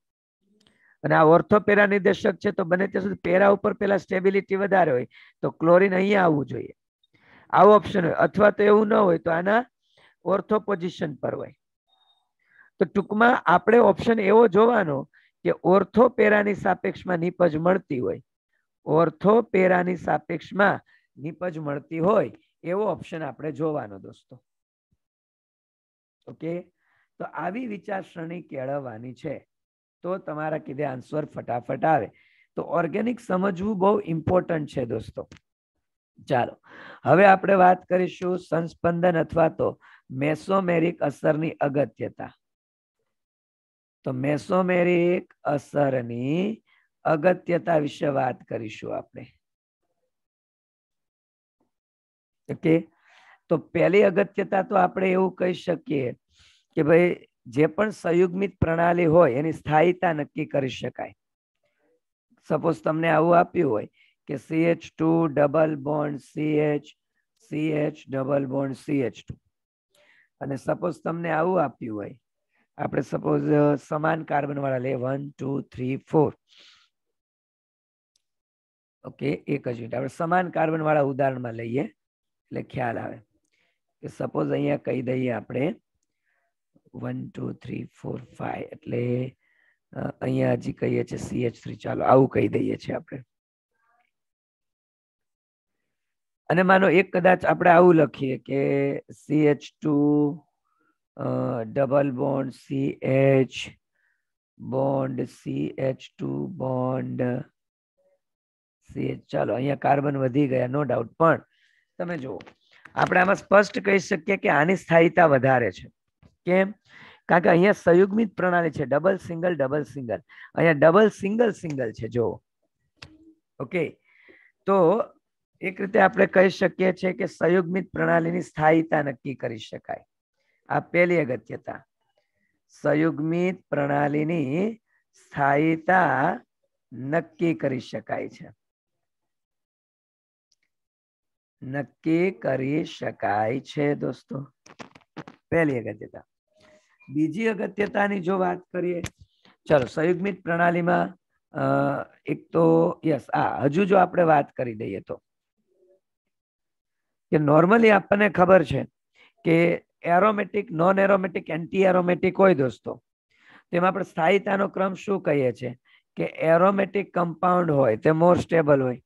અને આ ઓર્થોપેરા નિર્દેશક છે તો બને ત્યાં સુધી પેરા ઉપર પેલા સ્ટેબિલિટી વધારે હોય તો ક્લોરિન અહીંયા આવવું જોઈએ આવો ઓપ્શન હોય અથવા તો એવું ન હોય તો આના ઓર્થોપોઝિશન પર હોય તો ટૂંકમાં આપણે ઓપ્શન એવો જોવાનો કે ઓર્થો સાપેક્ષમાં નિપજ મળતી હોય ઓર્થો સાપેક્ષમાં નિપજ મળતી હોય એવો ઓપ્શન આપણે જોવાનો દોસ્તો ઓકે તો આવી વિચારસરણી કેળવવાની છે તો તમારા કીધે આન્સર ફટાફટ આવે તો ઓર્ગેનિક સમજવું બહુ ઇમ્પોર્ટન્ટ છે દોસ્તો ચાલો હવે આપણે વાત કરીશું સંસ્પંદન અથવા તો મેસોમેરિક અસરની અગત્યતા તો મેસોમેરિક અસરની અગત્યતા વિશે વાત કરીશું આપણે ઓકે તો પહેલી અગત્યતા તો આપણે એવું કહી શકીએ કે ભાઈ જે પણ સંયુગ્મિત પ્રણાલી હોય એની સ્થાયીતા નક્કી કરી શકાય સપોઝ તમને આવું આપ્યું હોય કે CH two double bond CH CH double bond CH two અને સપોઝ તમને આવું આપ્યું હોય આપણે સપોઝ સમાન કાર્બન વાળા લે one two three four okay એક જ મિનિટ આપણે સમાન કાર્બન વાળા ઉદાહરણમાં લઈએ એટલે ખ્યાલ આવે કે સપોઝ અહીંયા કહી દઈએ આપણે one two three four five એટલે અહીંયા હજી કહીએ છીએ સીએચ થ્રી ચાલો આવું કહી દઈએ છીએ આપણે અને માનો એક કદાચ આપણે આવું લખીએ કે C H two double bond C H bond C H two bond C H ચાલો અહીંયા કાર્બન વધી ગયા નો ડાઉટ પણ તમે જુઓ આપણે આમાં સ્પષ્ટ કહી શકીએ કે આની સ્થાયીતા વધારે છે કેમ કારણ કે અહીંયા સંયુગ્મિત પ્રણાલી છે ડબલ સિંગલ ડબલ સિંગલ અહીંયા ડબલ સિંગલ સિંગલ છે જુઓ ઓકે તો એક રીતે આપણે કહી શકીએ છીએ કે સંયુગ્મિત પ્રણાલીની સ્થાયીતા નક્કી કરી શકાય આ પહેલી અગત્યતા સંયુગ્મિત પ્રણાલીની સ્થાયીતા નક્કી કરી શકાય છે નક્કી કરી શકાય છે દોસ્તો પહેલી અગત્યતા બીજી અગત્યતાની જો વાત કરીએ ચલો સંયુગ્મિત પ્રણાલીમાં એક તો યસ આ હજુ જો આપણે વાત કરી દઈએ તો કે નોર્મલી આપણને ખબર છે કે aromatic non aromatic anti aromatic હોય દોસ્તો તેમાં આપણે સ્થાયીતાનો ક્રમ શું કહીએ છીએ કે એરોમેટિક કમ્પાઉન્ડ હોય તે મોર સ્ટેબલ હોય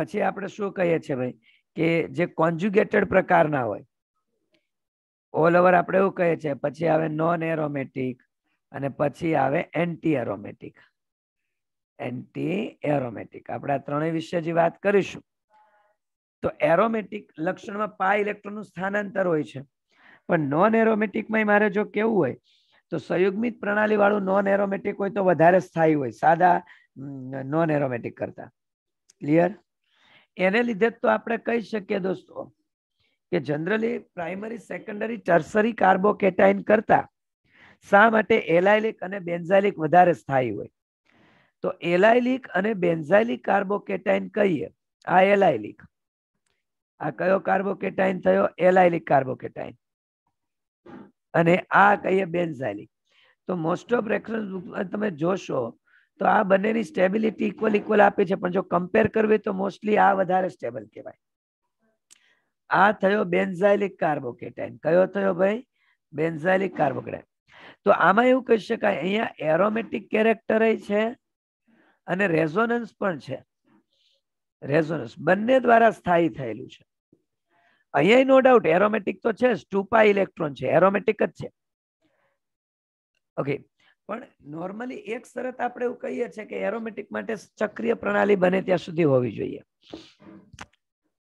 પછી આપણે શું કહીએ છીએ ભાઈ કે જે કોન્જ્યુગેટેડ પ્રકારના હોય ઓલ ઓવર આપણે એવું કહીએ છીએ પછી આવે નોન એરોમેટિક અને પછી આવે એન્ટી એરોમેટિક એન્ટી એરોમેટિક આપણે આ ત્રણેય વિશે જે વાત કરીશું તો એરોમેટિક લક્ષણમાં પાય ઇલેક્ટ્રોનનું સ્થાનાંતર હોય છે પણ નોન એરોમેટિકમાં મારે જો કેવું હોય તો સંયુગ્મિત પ્રણાલી વાળું નોન એરોમેટિક હોય તો વધારે સ્થાયી હોય સાદા નોન એરોમેટિક કરતા ક્લિયર એને લીધે તો આપણે કહી શકીએ દોસ્તો કે generally primary secondary tertiary carbocation કરતા શા માટે એલાયલિક અને બેન્ઝાઇલિક વધારે સ્થાયી હોય તો એલાયલિક અને બેન્ઝાઇલિક કાર્બોકેટાઇન કહીએ આ એલાયલિક આ કયો કાર્બોકેટાઇન થયો એલાયલિક કાર્બોકેટાઇન અને આ કહીએ બેન્ઝાઇલિક તો મોસ્ટ ઓફ રેફરન્સ બુકમાં તમે જોશો તો આ બંનેની સ્ટેબિલિટી ઇક્વલ ઇક્વલ આપે છે પણ જો કમ્પેર કરવી તો મોસ્ટલી આ વધારે સ્ટેબલ કહેવાય આ થયો બેન્ઝાઇલિક કાર્બોકેટાઇન કયો થયો ભાઈ બેન્ઝાઇલિક કાર્બોકેટાઇન તો આમાં એવું કહી શકાય અહીંયા એરોમેટિક કેરેક્ટર છે અને રેઝોનન્સ પણ છે રેઝોનન્સ બંને દ્વારા સ્થાયી થયેલું છે અહીંયા નો ડાઉટ એરોમેટિક તો છે સ્ટુપા ઇલેક્ટ્રોન છે એરોમેટિક જ છે ઓકે પણ નોર્મલી એક શરત આપણે એવું કહીએ છીએ કે એરોમેટિક માટે ચક્રિય પ્રણાલી બને ત્યાં સુધી હોવી જોઈએ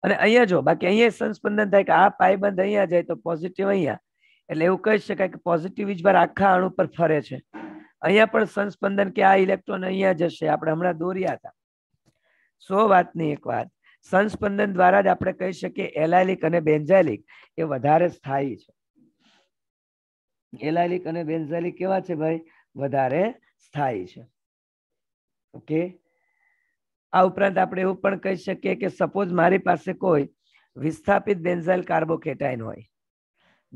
અને અહીંયા જો બાકી અહીંયા સંસ્પંદન થાય કે આ પાયબંધ અહીંયા જાય તો પોઝિટિવ અહીંયા એટલે એવું કહી શકાય કે પોઝિટિવ વીજભાર આખા અણુ પર ફરે છે અહીંયા પણ સંસ્પંદન કે આ ઇલેક્ટ્રોન અહીંયા જશે આપણે હમણાં દોર્યા હતા સો વાતની એક વાત સંસ્પંદન દ્વારા જ આપણે કહી શકીએ એલાયલિક અને બેન્ઝાલિક એ વધારે સ્થાયી છે એલાયલિક અને બેન્ઝાલિક કેવા છે ભાઈ વધારે સ્થાયી છે ઓકે આ ઉપરાંત આપણે એવું પણ કહી શકીએ કે સપોઝ મારી પાસે કોઈ વિસ્થાપિત બેન્ઝાઇલ કાર્બોકેટાઇન હોય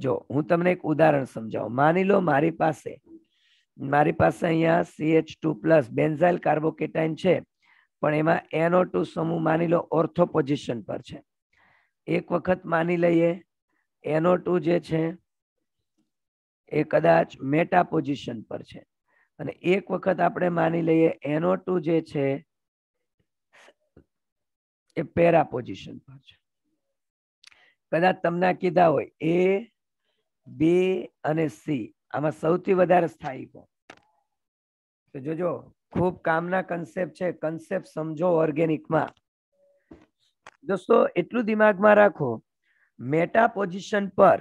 જો હું તમને એક ઉદાહરણ સમજાવું માની લો મારી પાસે મારી પાસે અહીંયા CH two plus benzyl carbocation છે પણ એમાં એનો ટુ સમૂહ માની લો ઓર્થો પોઝિશન પર છે એક વખત માની લઈએ એનો ટુ જે છે એ કદાચ મેટા પોઝિશન પર છે અને એક વખત આપણે માની લઈએ એનો ટુ જે છે એ પેરા પોઝિશન પર છે કદાચ તમને કીધા હોય એ બી અને સી આમાં સૌથી વધારે સ્થાયી કોણ તો જોજો ખૂબ કામના કન્સેપ્ટ છે કન્સેપ્ટ સમજો ઓર્ગેનિકમાં દોસ્તો એટલું દિમાગમાં રાખો મેટા પોઝિશન પર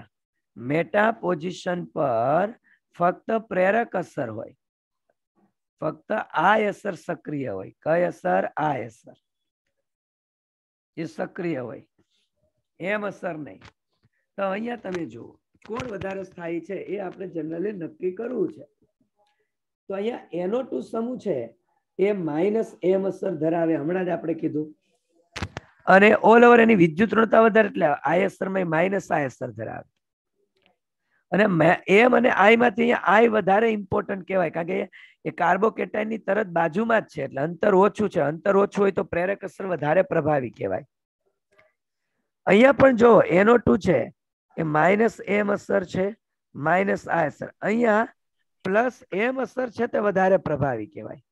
મેટા પોઝિશન પર ફક્ત પ્રેરક અસર હોય ફક્ત આ અસર સક્રિય હોય કઈ અસર આ અસર એ સક્રિય હોય એમ અસર નહીં તો અહીંયા તમે જુઓ કોણ વધારે સ્થાયી છે એ આપણે જનરલી નક્કી કરવું છે તો અહીંયા એનો ટુ સમૂહ છે એ માઇનસ એમ અસર ધરાવે હમણાં જ આપણે કીધું અને ઓલ ઓવર એની વિદ્યુત ઋણતા વધારે એટલે આઈ અસરમાં માઇનસ આઈ અસર ધરાવે અને એમ અને આઈ માંથી આઈ વધારે ઇમ્પોર્ટન્ટ કહેવાય કારણ કે એ કાર્બોકેટાઇન ની તરત બાજુમાં જ છે એટલે અંતર ઓછું છે અંતર ઓછું હોય તો પ્રેરક અસર વધારે પ્રભાવી કહેવાય અહીંયા પણ જો એનો ટુ છે એ માઇનસ એમ અસર છે માઇનસ આ અસર અહીંયા પ્લસ એમ અસર છે તે વધારે પ્રભાવી કહેવાય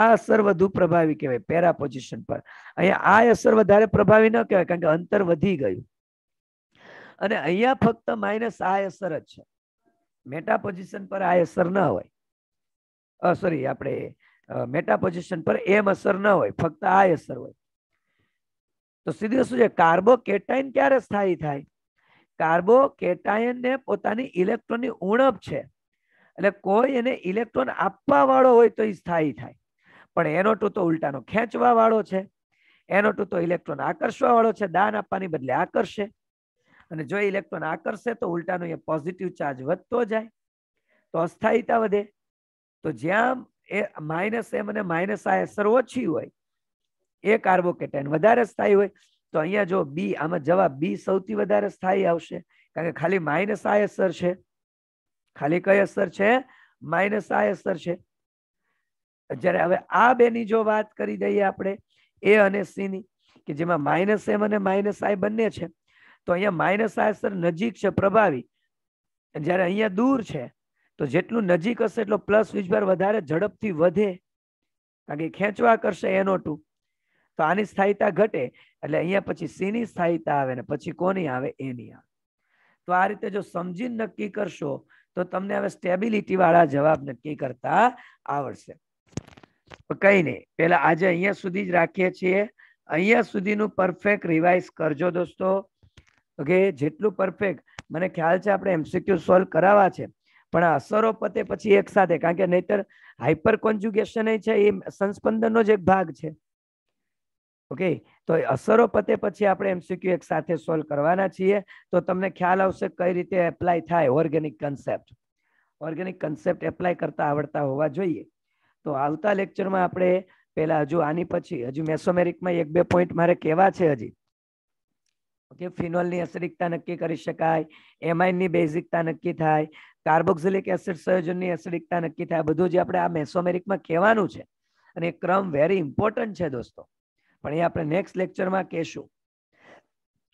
આ અસર વધુ પ્રભાવી કહેવાય પેરા પોઝિશન પર અહીંયા આ અસર વધારે પ્રભાવી ન કહેવાય કારણ કે અંતર વધી ગયું અને અહીંયા ફક્ત માઇનસ આ અસર જ છે મેટા પોઝિશન પર આ અસર ન હોય સોરી આપણે મેટા પોઝિશન પર એમ અસર ન હોય ફક્ત આ અસર હોય તો સીધું શું છે કાર્બો કેટાઇન ક્યારે સ્થાયી થાય કાર્બોકેટાયન ને પોતાની ઇલેક્ટ્રોનની ઉણપ છે એટલે કોઈ એને ઇલેક્ટ્રોન આપવા વાળો હોય તો એ સ્થાયી થાય પણ એનો ટુ તો ઉલટાનો ખેંચવા વાળો છે એનો ટુ તો ઇલેક્ટ્રોન આકર્ષવા વાળો છે દાન આપવાની બદલે આકર્ષે અને જો ઇલેક્ટ્રોન આકર્ષે તો ઉલટાનો એ પોઝિટિવ ચાર્જ વધતો જાય તો અસ્થાયીતા વધે તો જ્યાં એ માઇનસ એમ અને માઇનસ આ અસર ઓછી હોય એ કાર્બોકેટાઇન વધારે સ્થાયી હોય તો અહીંયા જો બી આમાં જવાબ બી સૌથી વધારે સ્થાયી આવશે કારણ કે ખાલી માઇનસ આ અસર છે ખાલી કઈ અસર છે માઇનસ આઈ અસર છે જ્યારે હવે આ બેની જો વાત કરી દઈએ આપણે એ અને સી ની કે જેમાં માઇનસ એમ અને માઇનસ આઈ બંને છે તો અહીંયા માઇનસ આઈ અસર નજીક છે પ્રભાવી જ્યારે અહીંયા દૂર છે તો જેટલું નજીક હશે એટલો પ્લસ વીજભાર વધારે ઝડપથી વધે કારણ કે ખેંચવા કરશે એનો ટુ તો આની સ્થાયીતા ઘટે એટલે અહીંયા પછી ની સ્થાયીતા આવે ને પછી કોની આવે એની આવે તો આ રીતે જો સમજીને નક્કી કરશો તો તમને હવે સ્ટેબિલિટી વાળા જવાબ નક્કી કરતા આવડશે કઈ નહીં પેલા આજે અહીંયા સુધી જ રાખીએ છીએ અહીંયા સુધીનું પરફેક્ટ રિવાઇઝ કરજો દોસ્તો કે જેટલું પરફેક્ટ મને ખ્યાલ છે આપણે એમસીક્યુ સોલ્વ કરાવવા છે પણ આ અસરો પતે પછી એક સાથે કારણ કે નહીતર હાઇપર કોન્જ્યુગેશન છે એ સંસ્પંદનનો જ એક ભાગ છે ઓકે તો એ અસરો પતે પછી આપણે એમસીક્યુ એક સાથે સોલ્વ કરવાના છીએ તો તમને ખ્યાલ આવશે કઈ રીતે એપ્લાય થાય organic concept organic concept apply કરતા આવડતા હોવા જોઈએ તો આવતા લેક્ચરમાં આપણે પહેલા હજુ આની પછી હજુ મેસોમેરિકમાં એક બે પોઈન્ટ મારે કહેવા છે હજી ઓકે ફિનોલની એસિડિકતા નક્કી કરી શકાય એમાઇનની બેઝિકતા નક્કી થાય કાર્બોક્સિલિક એસિડ સંયોજનની એસિડિકતા નક્કી થાય બધું જે આપણે આ મેસોમેરિકમાં કહેવાનું છે અને ક્રમ વેરી ઇમ્પોર્ટન્ટ છે દોસ્તો પણ એ આપણે નેક્સ્ટ લેક્ચરમાં કહેશું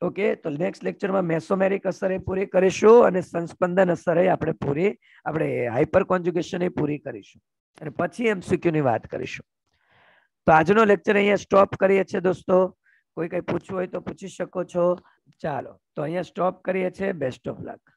ઓકે તો નેક્સ્ટ લેક્ચરમાં મેસોમેરિક અસર એ પૂરી કરીશું અને સંસ્પંદન અસર એ આપણે પૂરી આપણે હાઇપર કોન્જ્યુકેશન એ પૂરી કરીશું અને પછી એમ એમસીક્યુની વાત કરીશું તો આજનો લેક્ચર અહીંયા સ્ટોપ કરીએ છીએ દોસ્તો કોઈ કંઈ પૂછવું હોય તો પૂછી શકો છો ચાલો તો અહીંયા સ્ટોપ કરીએ છીએ બેસ્ટ ઓફ લક